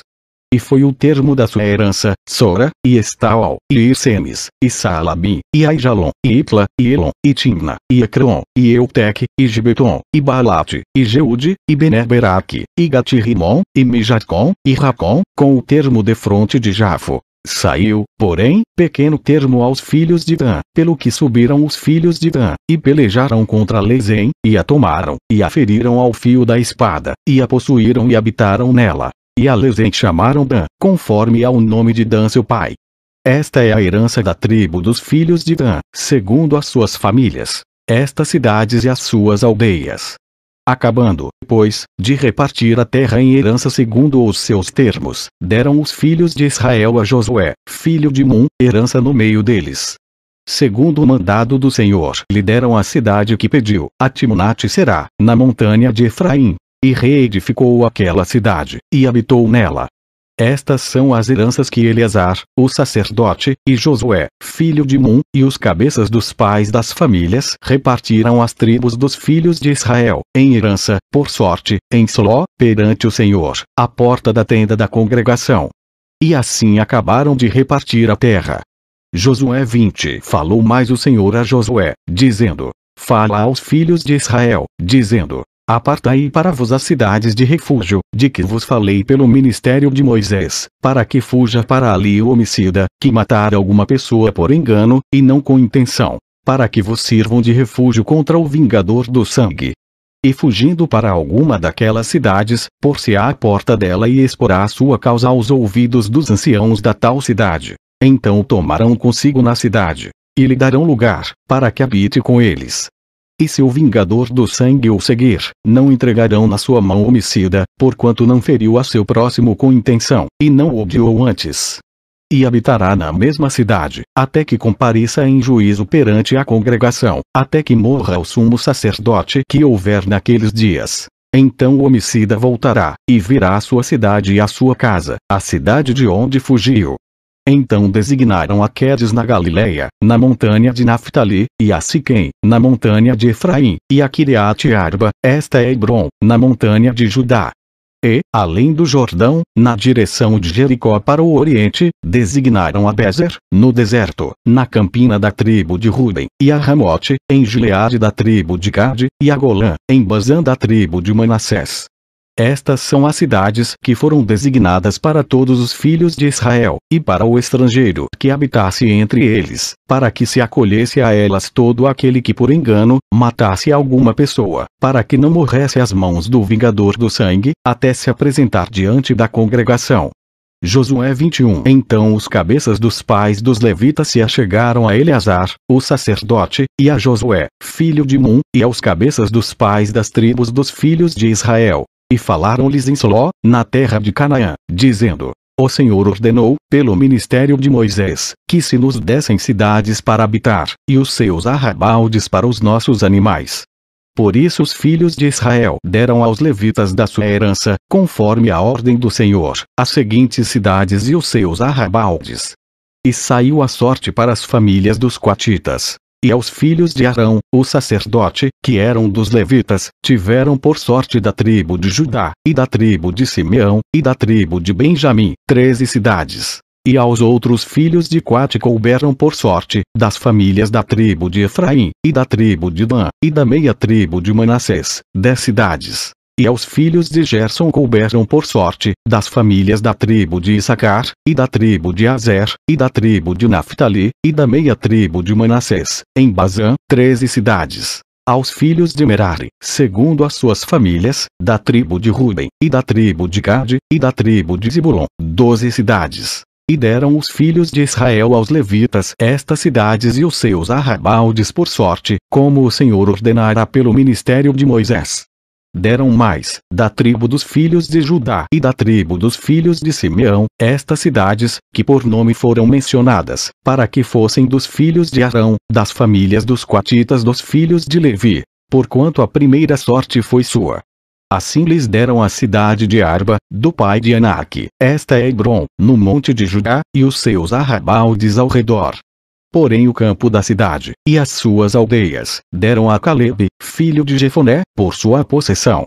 e foi o termo da sua herança, Sora, e Estal, e Irsemes, e Salabim, e Aijalon, e Ipla, e Elon, e Timna, e Ecron, e Eutec, e Gibeton, e Balate, e Geude, e Beneberaque, e Gatirimon, e Mijacon, e Racon, com o termo de fronte de Jafo. Saiu, porém, pequeno termo aos filhos de Dan, pelo que subiram os filhos de Dan, e pelejaram contra Lezen, e a tomaram, e a feriram ao fio da espada, e a possuíram e habitaram nela, e a Lezen chamaram Dan, conforme ao nome de Dan seu pai. Esta é a herança da tribo dos filhos de Dan, segundo as suas famílias, estas cidades e as suas aldeias. Acabando, pois, de repartir a terra em herança segundo os seus termos, deram os filhos de Israel a Josué, filho de Mum, herança no meio deles. Segundo o mandado do Senhor, lhe deram a cidade que pediu, a Timonate será, na montanha de Efraim, e reedificou aquela cidade, e habitou nela. Estas são as heranças que Eleazar, o sacerdote, e Josué, filho de Mun, e os cabeças dos pais das famílias repartiram às tribos dos filhos de Israel, em herança, por sorte, em Soló, perante o Senhor, à porta da tenda da congregação. E assim acabaram de repartir a terra. Josué 20 Falou mais o Senhor a Josué, dizendo: Fala aos filhos de Israel, dizendo: Apartai para vos as cidades de refúgio, de que vos falei pelo ministério de Moisés, para que fuja para ali o homicida, que matar alguma pessoa por engano, e não com intenção, para que vos sirvam de refúgio contra o vingador do sangue. E fugindo para alguma daquelas cidades, por-se-á a porta dela e exporá a sua causa aos ouvidos dos anciãos da tal cidade. Então o tomarão consigo na cidade, e lhe darão lugar, para que habite com eles, e seu vingador do sangue o seguir, não entregarão na sua mão homicida, porquanto não feriu a seu próximo com intenção, e não o odiou antes. E habitará na mesma cidade, até que compareça em juízo perante a congregação, até que morra o sumo sacerdote que houver naqueles dias. Então o homicida voltará, e virá à sua cidade e à sua casa, a cidade de onde fugiu, então designaram a Quedes na Galiléia, na montanha de Naphtali, e a Siquém, na montanha de Efraim, e a Kiriat Arba, esta é Hebron, na montanha de Judá. E, além do Jordão, na direção de Jericó para o oriente, designaram a Bezer, no deserto, na campina da tribo de Ruben, e a Ramote, em Gileade da tribo de Gade, e a Golã, em Bazã da tribo de Manassés. Estas são as cidades que foram designadas para todos os filhos de Israel, e para o estrangeiro que habitasse entre eles, para que se acolhesse a elas todo aquele que por engano matasse alguma pessoa, para que não morresse às mãos do vingador do sangue, até se apresentar diante da congregação. Josué 21 Então os cabeças dos pais dos levitas se achegaram a Eleazar, o sacerdote, e a Josué, filho de Mun, e aos cabeças dos pais das tribos dos filhos de Israel, e falaram-lhes em Soló, na terra de Canaã, dizendo: O Senhor ordenou, pelo ministério de Moisés, que se nos dessem cidades para habitar, e os seus arrabaldes para os nossos animais. Por isso os filhos de Israel deram aos levitas da sua herança, conforme a ordem do Senhor, as seguintes cidades e os seus arrabaldes. E saiu a sorte para as famílias dos quatitas, e aos filhos de Arão, o sacerdote, que eram dos levitas, tiveram por sorte da tribo de Judá, e da tribo de Simeão, e da tribo de Benjamim, treze cidades. E aos outros filhos de Quate couberam por sorte, das famílias da tribo de Efraim, e da tribo de Dan, e da meia tribo de Manassés, dez cidades e aos filhos de Gerson couberam por sorte, das famílias da tribo de Issacar, e da tribo de Azer, e da tribo de Naphtali, e da meia tribo de Manassés, em Bazã, treze cidades. Aos filhos de Merari, segundo as suas famílias, da tribo de Ruben, e da tribo de Gade, e da tribo de Zibulon, doze cidades. E deram os filhos de Israel aos levitas estas cidades e os seus arrabaldes por sorte, como o Senhor ordenara pelo ministério de Moisés deram mais, da tribo dos filhos de Judá e da tribo dos filhos de Simeão, estas cidades, que por nome foram mencionadas, para que fossem dos filhos de Arão, das famílias dos quatitas dos filhos de Levi, porquanto a primeira sorte foi sua. Assim lhes deram a cidade de Arba, do pai de Anak, esta é Hebron, no monte de Judá, e os seus arrabaldes ao redor, porém o campo da cidade, e as suas aldeias, deram a Caleb, filho de Jefoné, por sua possessão.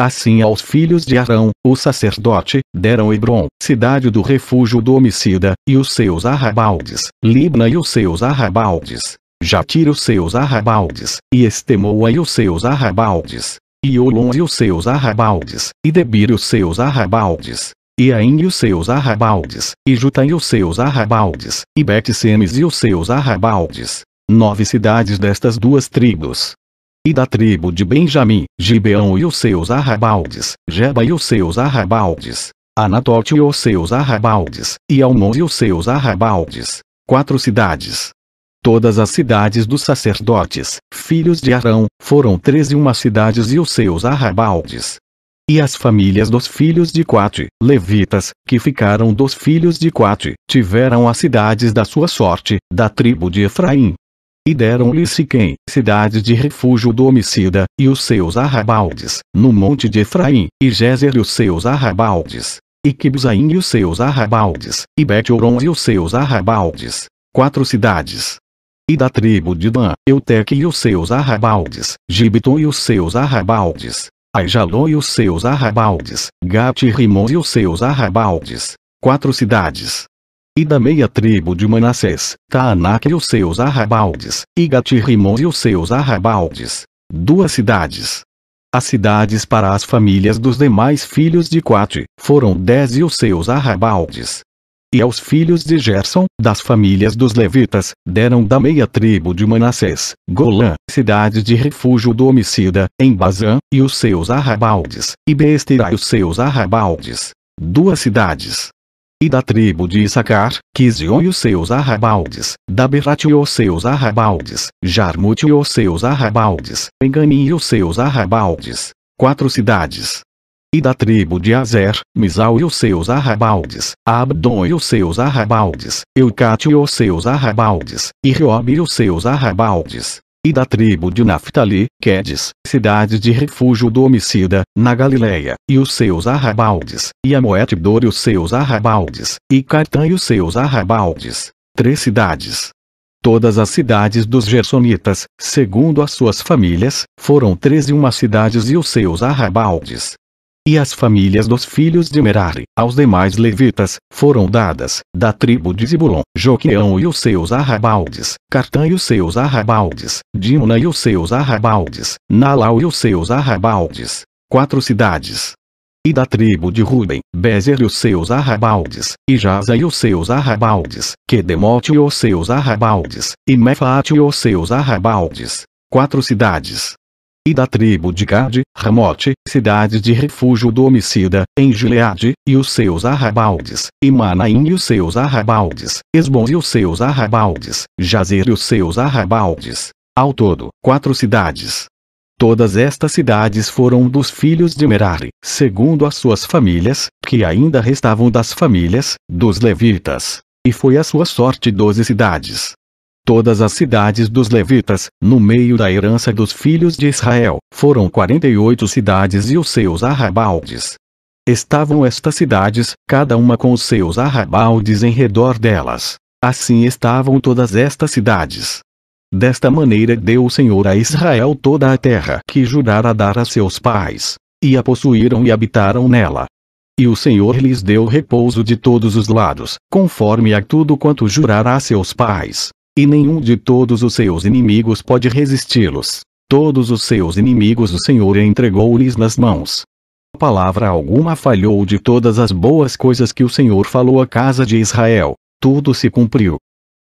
Assim aos filhos de Arão, o sacerdote, deram Hebron, cidade do refúgio do homicida, e os seus arrabaldes, Libna e os seus arrabaldes, Jatir os seus arrabaldes, e Estemoa e os seus arrabaldes, e Olon e os seus arrabaldes, e Debir os seus arrabaldes, e Aim e os seus arrabaldes, e Juta e os seus arrabaldes, e Bet-Semes e os seus arrabaldes. Nove cidades destas duas tribos. E da tribo de Benjamim, Gibeão e os seus arrabaldes, Jeba e os seus arrabaldes, Anatote e os seus arrabaldes, e Almon e os seus arrabaldes. Quatro cidades. Todas as cidades dos sacerdotes, filhos de Arão, foram treze uma cidades e os seus arrabaldes. E as famílias dos filhos de Quate, levitas, que ficaram dos filhos de Quate, tiveram as cidades da sua sorte, da tribo de Efraim. E deram-lhe Siquém, cidade de refúgio do homicida, e os seus arrabaldes, no monte de Efraim, e Gézer e os seus arrabaldes, e Kibzaim e os seus arrabaldes, e bet e os seus arrabaldes. Quatro cidades e da tribo de Dan, Euteque e os seus arrabaldes, Gibeton e os seus arrabaldes, Aijalon e os seus arrabaldes, Gati Rimon e os seus arrabaldes, quatro cidades. E da meia tribo de Manassés, Taanak e os seus arrabaldes, e Gati Rimon e os seus arrabaldes, duas cidades. As cidades para as famílias dos demais filhos de Quate, foram dez e os seus arrabaldes, e aos filhos de Gerson, das famílias dos levitas, deram da meia tribo de Manassés, Golã, cidade de refúgio do homicida, em Bazã, e os seus arrabaldes, e Besterá e os seus arrabaldes. Duas cidades. E da tribo de Issacar, Kizion e os seus arrabaldes, Daberat e os seus arrabaldes, Jarmut e os seus arrabaldes, Enganim e os seus arrabaldes. Quatro cidades e da tribo de Azer, Misal e os seus arrabaldes, Abdon e os seus arrabaldes, Eucate e os seus arrabaldes, e Riob e os seus arrabaldes. E da tribo de Naphtali, Quedes, cidade de refúgio do homicida, na Galileia, e os seus arrabaldes, e Amoete Dor e os seus arrabaldes, e Cartã e os seus arrabaldes. Três cidades. Todas as cidades dos Gersonitas, segundo as suas famílias, foram treze uma cidades e os seus arrabaldes e as famílias dos filhos de Merari, aos demais levitas, foram dadas, da tribo de Zibulon, Joqueão e os seus arrabaldes, Cartã e os seus arrabaldes, Dimna e os seus arrabaldes, Nalau e os seus arrabaldes, quatro cidades. E da tribo de Ruben, Bezer e os seus arrabaldes, e Jaza e os seus arrabaldes, Quedemote e os seus arrabaldes, e Mefaate e os seus arrabaldes, quatro cidades e da tribo de Gade, Ramote, cidade de refúgio do homicida, em Gileade, e os seus arrabaldes, e Manaim e os seus arrabaldes, Esbon e os seus arrabaldes, Jazer e os seus arrabaldes. Ao todo, quatro cidades. Todas estas cidades foram dos filhos de Merari, segundo as suas famílias, que ainda restavam das famílias, dos levitas. E foi a sua sorte doze cidades. Todas as cidades dos levitas, no meio da herança dos filhos de Israel, foram 48 cidades e os seus arrabaldes. Estavam estas cidades, cada uma com os seus arrabaldes em redor delas. Assim estavam todas estas cidades. Desta maneira deu o Senhor a Israel toda a terra que jurara dar a seus pais, e a possuíram e habitaram nela. E o Senhor lhes deu repouso de todos os lados, conforme a tudo quanto jurara a seus pais, e nenhum de todos os seus inimigos pode resisti-los. Todos os seus inimigos o Senhor entregou-lhes nas mãos. Palavra alguma falhou de todas as boas coisas que o Senhor falou à casa de Israel, tudo se cumpriu.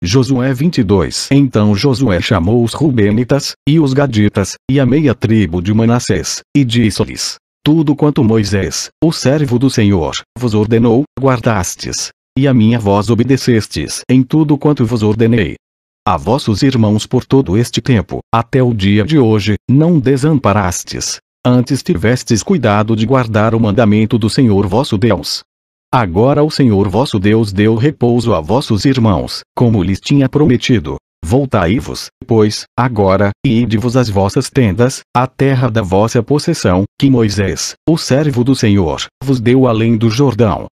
Josué 22 Então Josué chamou os Rubenitas, e os Gaditas, e a meia tribo de Manassés, e disse-lhes: Tudo quanto Moisés, o servo do Senhor, vos ordenou, guardastes, e a minha voz obedecestes em tudo quanto vos ordenei, a vossos irmãos por todo este tempo, até o dia de hoje, não desamparastes. Antes tivestes cuidado de guardar o mandamento do Senhor vosso Deus. Agora o Senhor vosso Deus deu repouso a vossos irmãos, como lhes tinha prometido. Voltai-vos, pois, agora, e ide-vos às vossas tendas, à terra da vossa possessão, que Moisés, o servo do Senhor, vos deu além do Jordão,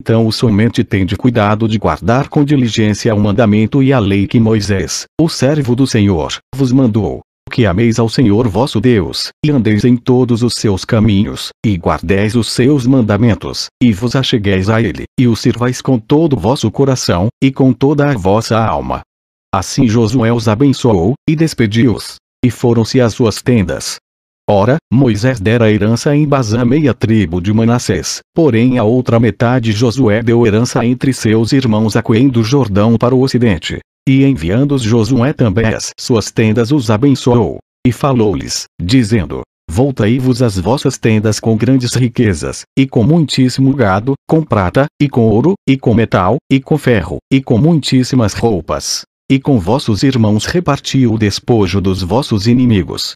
então o somente tende cuidado de guardar com diligência o mandamento e a lei que Moisés, o servo do Senhor, vos mandou. Que ameis ao Senhor vosso Deus, e andeis em todos os seus caminhos, e guardeis os seus mandamentos, e vos achegueis a ele, e o sirvais com todo o vosso coração, e com toda a vossa alma. Assim Josué os abençoou, e despediu-os. E foram-se às suas tendas, Ora, Moisés dera herança em Bazã meia tribo de Manassés, porém a outra metade Josué deu herança entre seus irmãos aquém do Jordão para o ocidente. E enviando-os Josué também as suas tendas os abençoou. E falou-lhes, dizendo, Voltai-vos às vossas tendas com grandes riquezas, e com muitíssimo gado, com prata, e com ouro, e com metal, e com ferro, e com muitíssimas roupas. E com vossos irmãos reparti o despojo dos vossos inimigos,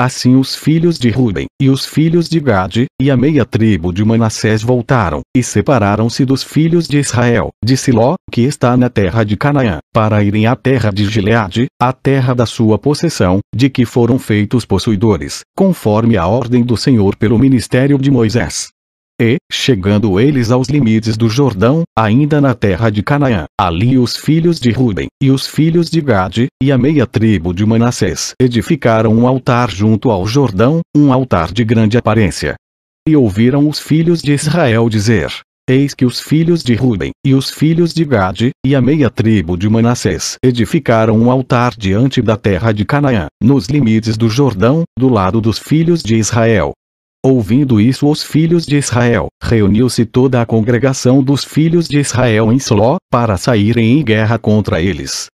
Assim os filhos de Ruben, e os filhos de Gade, e a meia tribo de Manassés voltaram, e separaram-se dos filhos de Israel, de Siló, que está na terra de Canaã, para irem à terra de Gileade, a terra da sua possessão, de que foram feitos possuidores, conforme a ordem do Senhor pelo ministério de Moisés. E, chegando eles aos limites do Jordão, ainda na terra de Canaã, ali os filhos de Ruben, e os filhos de Gade, e a meia tribo de Manassés, edificaram um altar junto ao Jordão, um altar de grande aparência. E ouviram os filhos de Israel dizer, Eis que os filhos de Ruben, e os filhos de Gade, e a meia tribo de Manassés edificaram um altar diante da terra de Canaã, nos limites do Jordão, do lado dos filhos de Israel. Ouvindo isso os filhos de Israel, reuniu-se toda a congregação dos filhos de Israel em Siló, para saírem em guerra contra eles.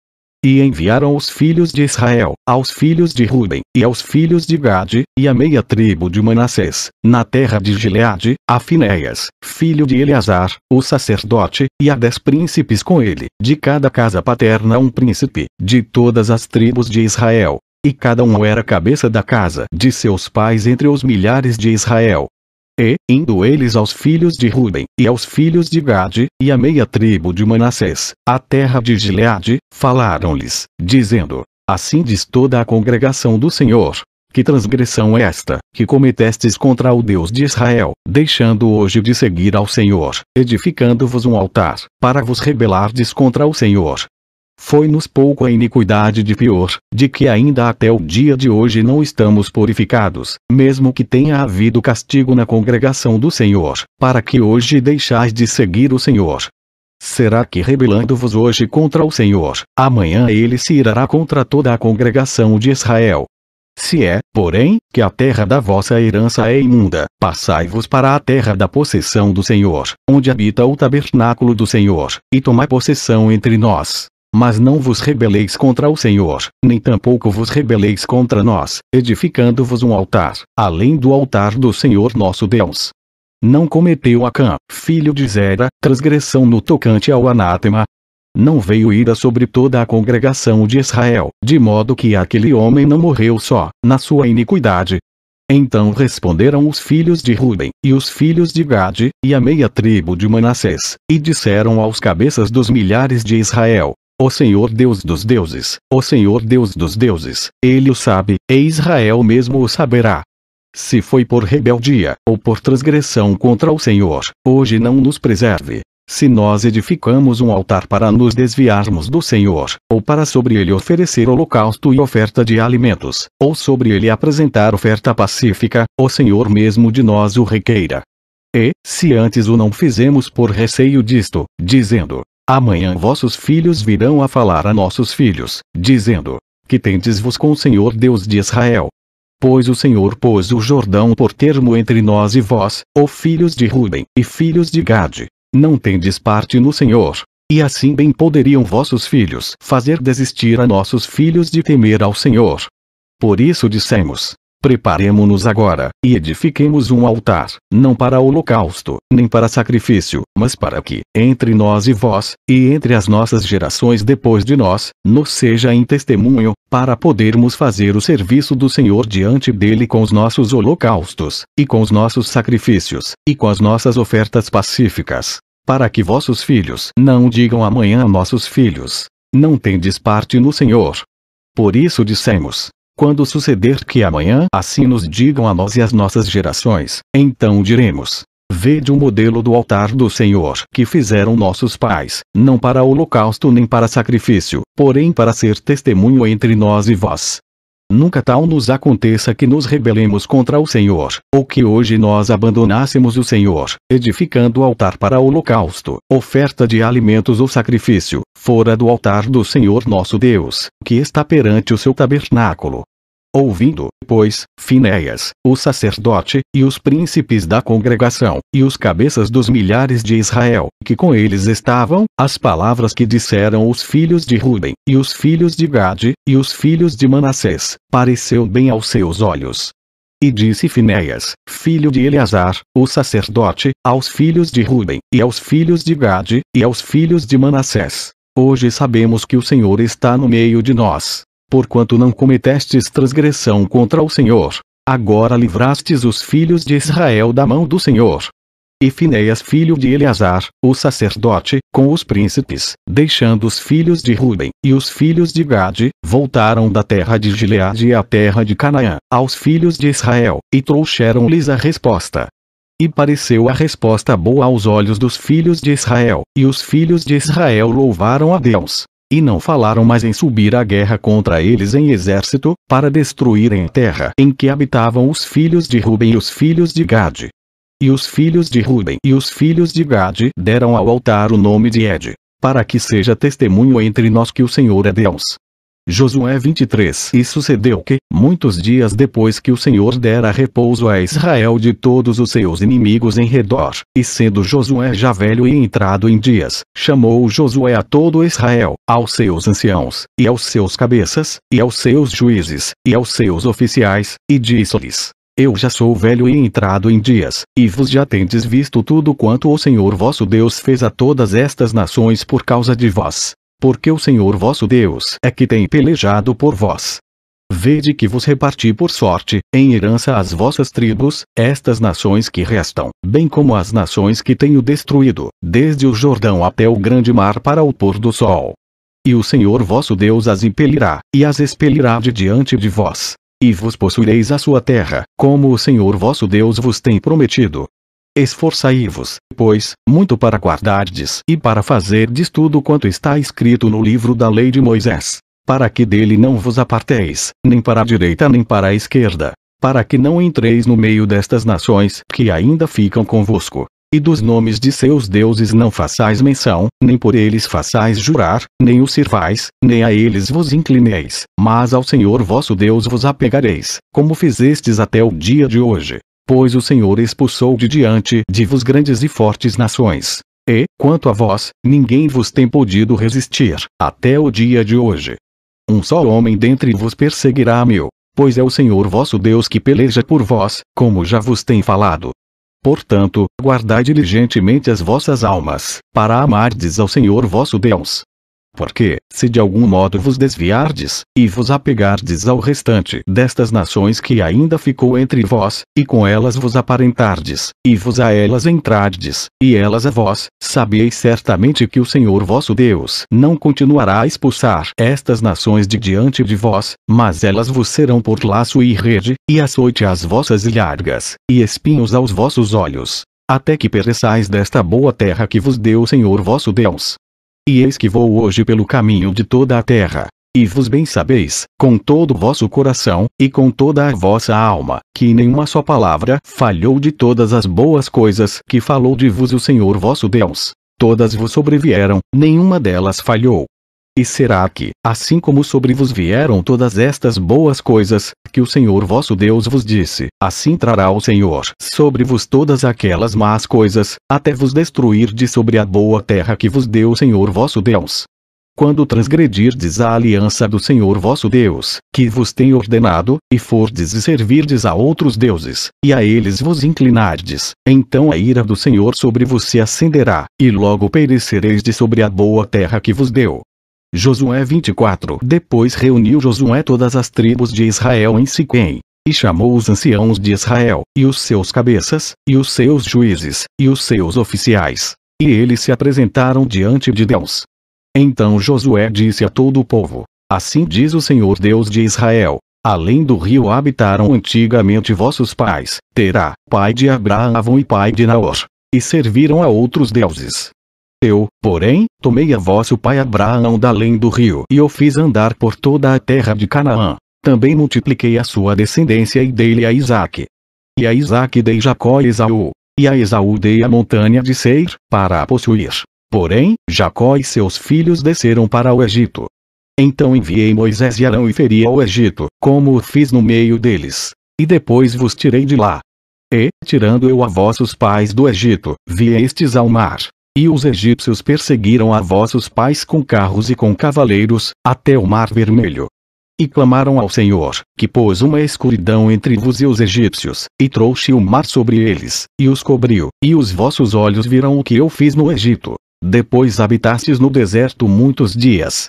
E enviaram os filhos de Israel, aos filhos de Ruben, e aos filhos de Gade, e a meia tribo de Manassés, na terra de Gileade, a Finéias, filho de Eleazar, o sacerdote, e a dez príncipes com ele, de cada casa paterna um príncipe, de todas as tribos de Israel, e cada um era cabeça da casa de seus pais entre os milhares de Israel. E, indo eles aos filhos de Ruben, e aos filhos de Gade, e à meia tribo de Manassés, a terra de Gileade, falaram-lhes, dizendo, Assim diz toda a congregação do Senhor, que transgressão é esta, que cometestes contra o Deus de Israel, deixando hoje de seguir ao Senhor, edificando-vos um altar, para vos rebelardes contra o Senhor, foi-nos pouco a iniquidade de pior, de que ainda até o dia de hoje não estamos purificados, mesmo que tenha havido castigo na congregação do Senhor, para que hoje deixais de seguir o Senhor. Será que rebelando-vos hoje contra o Senhor, amanhã ele se irá contra toda a congregação de Israel? Se é, porém, que a terra da vossa herança é imunda, passai-vos para a terra da possessão do Senhor, onde habita o tabernáculo do Senhor, e tomai possessão entre nós, mas não vos rebeleis contra o Senhor, nem tampouco vos rebeleis contra nós, edificando-vos um altar, além do altar do Senhor nosso Deus. Não cometeu Acã, filho de Zera, transgressão no tocante ao anátema. Não veio ira sobre toda a congregação de Israel, de modo que aquele homem não morreu só, na sua iniquidade, então responderam os filhos de Ruben, e os filhos de Gade, e a meia tribo de Manassés, e disseram aos cabeças dos milhares de Israel, o Senhor Deus dos deuses, o Senhor Deus dos deuses, ele o sabe, e Israel mesmo o saberá. Se foi por rebeldia, ou por transgressão contra o Senhor, hoje não nos preserve. Se nós edificamos um altar para nos desviarmos do Senhor, ou para sobre ele oferecer holocausto e oferta de alimentos, ou sobre ele apresentar oferta pacífica, o Senhor mesmo de nós o requeira. E, se antes o não fizemos por receio disto, dizendo: Amanhã vossos filhos virão a falar a nossos filhos, dizendo, que tendes-vos com o Senhor Deus de Israel. Pois o Senhor pôs o Jordão por termo entre nós e vós, ó filhos de Ruben e filhos de Gade, não tendes parte no Senhor. E assim bem poderiam vossos filhos fazer desistir a nossos filhos de temer ao Senhor. Por isso dissemos, Preparemo-nos agora, e edifiquemos um altar, não para holocausto, nem para sacrifício, mas para que, entre nós e vós, e entre as nossas gerações depois de nós, nos seja em testemunho, para podermos fazer o serviço do Senhor diante dele com os nossos holocaustos, e com os nossos sacrifícios, e com as nossas ofertas pacíficas. Para que vossos filhos não digam amanhã a nossos filhos: Não tendes parte no Senhor. Por isso dissemos: quando suceder que amanhã assim nos digam a nós e às nossas gerações, então diremos: Vede o modelo do altar do Senhor que fizeram nossos pais, não para holocausto nem para sacrifício, porém para ser testemunho entre nós e vós. Nunca tal nos aconteça que nos rebelemos contra o Senhor, ou que hoje nós abandonássemos o Senhor, edificando o altar para holocausto, oferta de alimentos ou sacrifício, fora do altar do Senhor nosso Deus, que está perante o seu tabernáculo. Ouvindo, pois, Finéias, o sacerdote, e os príncipes da congregação, e os cabeças dos milhares de Israel, que com eles estavam, as palavras que disseram os filhos de Ruben, e os filhos de Gade, e os filhos de Manassés, pareceu bem aos seus olhos. E disse Finéias, filho de Eleazar, o sacerdote, aos filhos de Ruben, e aos filhos de Gade, e aos filhos de Manassés. Hoje sabemos que o Senhor está no meio de nós, porquanto não cometestes transgressão contra o Senhor. Agora livrastes os filhos de Israel da mão do Senhor. E Finéias filho de Eleazar, o sacerdote, com os príncipes, deixando os filhos de Ruben e os filhos de Gade, voltaram da terra de Gileade à terra de Canaã, aos filhos de Israel, e trouxeram-lhes a resposta. E pareceu a resposta boa aos olhos dos filhos de Israel, e os filhos de Israel louvaram a Deus, e não falaram mais em subir a guerra contra eles em exército, para destruírem a terra em que habitavam os filhos de Ruben e os filhos de Gade. E os filhos de Ruben e os filhos de Gade deram ao altar o nome de Ed, para que seja testemunho entre nós que o Senhor é Deus. Josué 23 E sucedeu que, muitos dias depois que o Senhor dera repouso a Israel de todos os seus inimigos em redor, e sendo Josué já velho e entrado em dias, chamou Josué a todo Israel, aos seus anciãos, e aos seus cabeças, e aos seus juízes, e aos seus oficiais, e disse-lhes, eu já sou velho e entrado em dias, e vos já tendes visto tudo quanto o Senhor vosso Deus fez a todas estas nações por causa de vós, porque o Senhor vosso Deus é que tem pelejado por vós. Vede que vos reparti por sorte, em herança as vossas tribos, estas nações que restam, bem como as nações que tenho destruído, desde o Jordão até o grande mar para o pôr do sol. E o Senhor vosso Deus as impelirá, e as expelirá de diante de vós. E vos possuireis a sua terra, como o Senhor vosso Deus vos tem prometido. Esforçai-vos, pois, muito para guardardes e para fazerdes tudo quanto está escrito no livro da lei de Moisés, para que dele não vos aparteis, nem para a direita nem para a esquerda, para que não entreis no meio destas nações que ainda ficam convosco, e dos nomes de seus deuses não façais menção, nem por eles façais jurar, nem os sirvais, nem a eles vos inclineis, mas ao Senhor vosso Deus vos apegareis, como fizestes até o dia de hoje pois o Senhor expulsou de diante de vos grandes e fortes nações. E, quanto a vós, ninguém vos tem podido resistir, até o dia de hoje. Um só homem dentre vos perseguirá a mil, pois é o Senhor vosso Deus que peleja por vós, como já vos tem falado. Portanto, guardai diligentemente as vossas almas, para amardes ao Senhor vosso Deus, porque, se de algum modo vos desviardes, e vos apegardes ao restante destas nações que ainda ficou entre vós, e com elas vos aparentardes, e vos a elas entrardes, e elas a vós, sabeis certamente que o Senhor vosso Deus não continuará a expulsar estas nações de diante de vós, mas elas vos serão por laço e rede, e açoite às vossas ilhargas, e espinhos aos vossos olhos, até que pereçais desta boa terra que vos deu o Senhor vosso Deus. E eis que vou hoje pelo caminho de toda a terra. E vos bem sabeis, com todo o vosso coração, e com toda a vossa alma, que nenhuma só palavra falhou de todas as boas coisas que falou de vos o Senhor vosso Deus. Todas vos sobrevieram, nenhuma delas falhou, e será que, assim como sobre vos vieram todas estas boas coisas, que o Senhor vosso Deus vos disse, assim trará o Senhor sobre vos todas aquelas más coisas, até vos destruir de sobre a boa terra que vos deu o Senhor vosso Deus? Quando transgredirdes a aliança do Senhor vosso Deus, que vos tem ordenado, e fordes e servirdes a outros deuses, e a eles vos inclinardes, então a ira do Senhor sobre vos se acenderá, e logo perecereis de sobre a boa terra que vos deu. Josué 24 Depois reuniu Josué todas as tribos de Israel em Siquém. E chamou os anciãos de Israel, e os seus cabeças, e os seus juízes, e os seus oficiais. E eles se apresentaram diante de Deus. Então Josué disse a todo o povo: Assim diz o Senhor Deus de Israel: Além do rio habitaram antigamente vossos pais, Terá, pai de Abraão e pai de Naor, e serviram a outros deuses, eu, porém, tomei a vosso pai Abraão da além do rio e o fiz andar por toda a terra de Canaã. Também multipliquei a sua descendência e dei-lhe a Isaque. E a Isaque dei Jacó e Esaú. E a Esaú dei a montanha de Seir, para a possuir. Porém, Jacó e seus filhos desceram para o Egito. Então enviei Moisés e Arão e feri ao Egito, como o fiz no meio deles. E depois vos tirei de lá. E, tirando eu a vossos pais do Egito, vi estes ao mar, e os egípcios perseguiram a vossos pais com carros e com cavaleiros, até o Mar Vermelho. E clamaram ao Senhor, que pôs uma escuridão entre vos e os egípcios, e trouxe o mar sobre eles, e os cobriu, e os vossos olhos viram o que eu fiz no Egito. Depois habitastes no deserto muitos dias.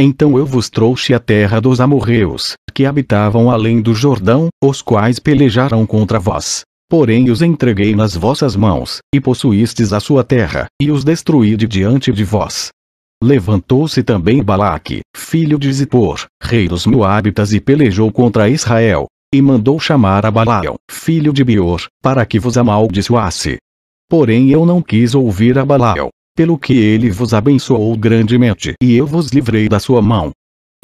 Então eu vos trouxe a terra dos amorreus, que habitavam além do Jordão, os quais pelejaram contra vós, Porém os entreguei nas vossas mãos, e possuístes a sua terra, e os destruí de diante de vós. Levantou-se também Balaque, filho de Zippor, rei dos Moabitas e pelejou contra Israel, e mandou chamar a Balaão, filho de Beor, para que vos amaldiçoasse. Porém eu não quis ouvir a Balaão, pelo que ele vos abençoou grandemente e eu vos livrei da sua mão.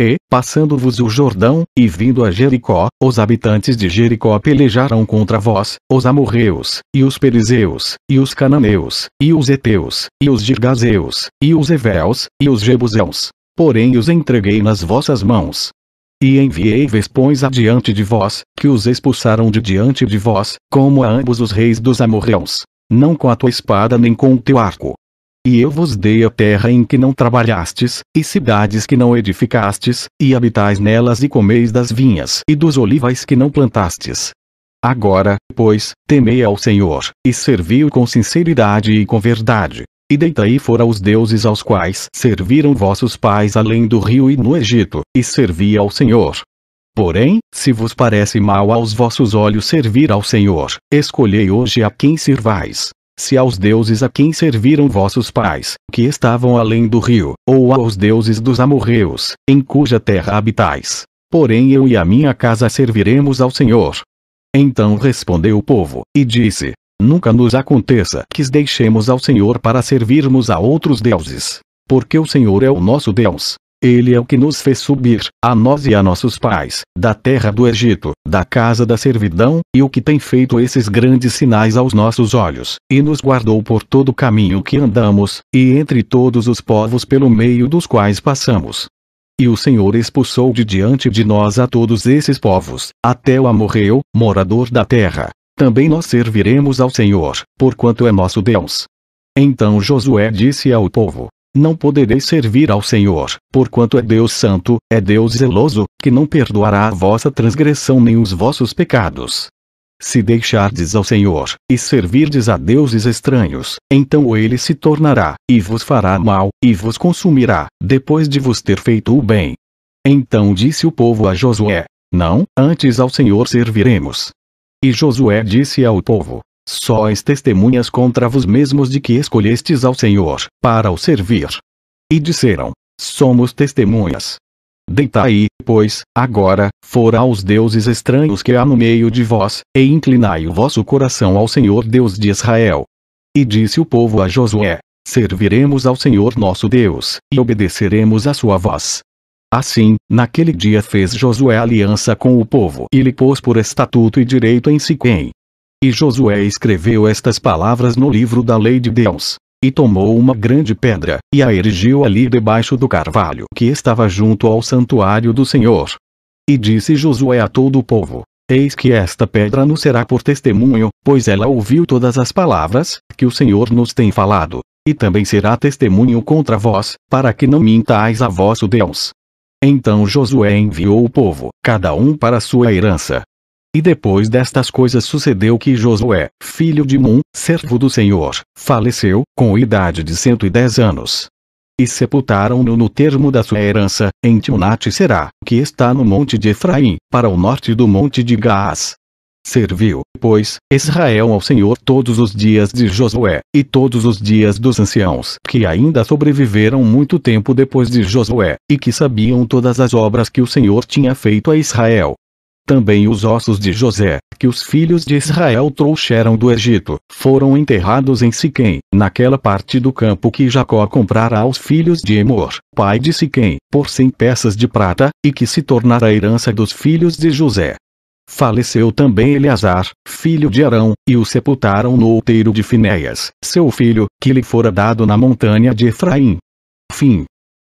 E, passando-vos o Jordão, e vindo a Jericó, os habitantes de Jericó pelejaram contra vós, os amorreus, e os perizeus, e os cananeus, e os Eteus, e os girgazeus, e os evéus, e os jebuseus. Porém os entreguei nas vossas mãos. E enviei vespões adiante de vós, que os expulsaram de diante de vós, como a ambos os reis dos amorreus. Não com a tua espada nem com o teu arco, e eu vos dei a terra em que não trabalhastes, e cidades que não edificastes, e habitais nelas e comeis das vinhas e dos olivais que não plantastes. Agora, pois, temei ao Senhor, e servi-o com sinceridade e com verdade. E deitai fora os deuses aos quais serviram vossos pais além do rio e no Egito, e servi ao Senhor. Porém, se vos parece mal aos vossos olhos servir ao Senhor, escolhei hoje a quem sirvais, se aos deuses a quem serviram vossos pais, que estavam além do rio, ou aos deuses dos amorreus, em cuja terra habitais. Porém eu e a minha casa serviremos ao Senhor. Então respondeu o povo, e disse: Nunca nos aconteça que deixemos ao Senhor para servirmos a outros deuses. Porque o Senhor é o nosso Deus, ele é o que nos fez subir, a nós e a nossos pais, da terra do Egito, da casa da servidão, e o que tem feito esses grandes sinais aos nossos olhos, e nos guardou por todo o caminho que andamos, e entre todos os povos pelo meio dos quais passamos. E o Senhor expulsou de diante de nós a todos esses povos, até o Amorreu, morador da terra. Também nós serviremos ao Senhor, porquanto é nosso Deus. Então Josué disse ao povo: não podereis servir ao Senhor, porquanto é Deus santo, é Deus zeloso, que não perdoará a vossa transgressão nem os vossos pecados. Se deixardes ao Senhor, e servirdes a deuses estranhos, então ele se tornará, e vos fará mal, e vos consumirá, depois de vos ter feito o bem. Então disse o povo a Josué: Não, antes ao Senhor serviremos. E Josué disse ao povo: Sois testemunhas contra vos mesmos de que escolhestes ao Senhor, para o servir. E disseram: Somos testemunhas. Deitai, pois, agora, fora aos deuses estranhos que há no meio de vós, e inclinai o vosso coração ao Senhor Deus de Israel. E disse o povo a Josué: Serviremos ao Senhor nosso Deus, e obedeceremos à sua voz. Assim, naquele dia fez Josué aliança com o povo e lhe pôs por estatuto e direito em Siquém, e Josué escreveu estas palavras no livro da lei de Deus. E tomou uma grande pedra, e a erigiu ali debaixo do carvalho que estava junto ao santuário do Senhor. E disse Josué a todo o povo: Eis que esta pedra nos será por testemunho, pois ela ouviu todas as palavras que o Senhor nos tem falado, e também será testemunho contra vós, para que não mintais a vosso Deus. Então Josué enviou o povo, cada um para sua herança, e depois destas coisas sucedeu que Josué, filho de Nun, servo do Senhor, faleceu, com idade de cento e dez anos. E sepultaram-no no termo da sua herança, em Timnate Será, que está no monte de Efraim, para o norte do monte de Gaás. Serviu, pois, Israel ao Senhor todos os dias de Josué, e todos os dias dos anciãos que ainda sobreviveram muito tempo depois de Josué, e que sabiam todas as obras que o Senhor tinha feito a Israel. Também os ossos de José, que os filhos de Israel trouxeram do Egito, foram enterrados em Siquém, naquela parte do campo que Jacó comprara aos filhos de Emor, pai de Siquém, por cem peças de prata, e que se tornara a herança dos filhos de José. Faleceu também Eleazar, filho de Arão, e o sepultaram no outeiro de Finéias, seu filho, que lhe fora dado na montanha de Efraim. Fim.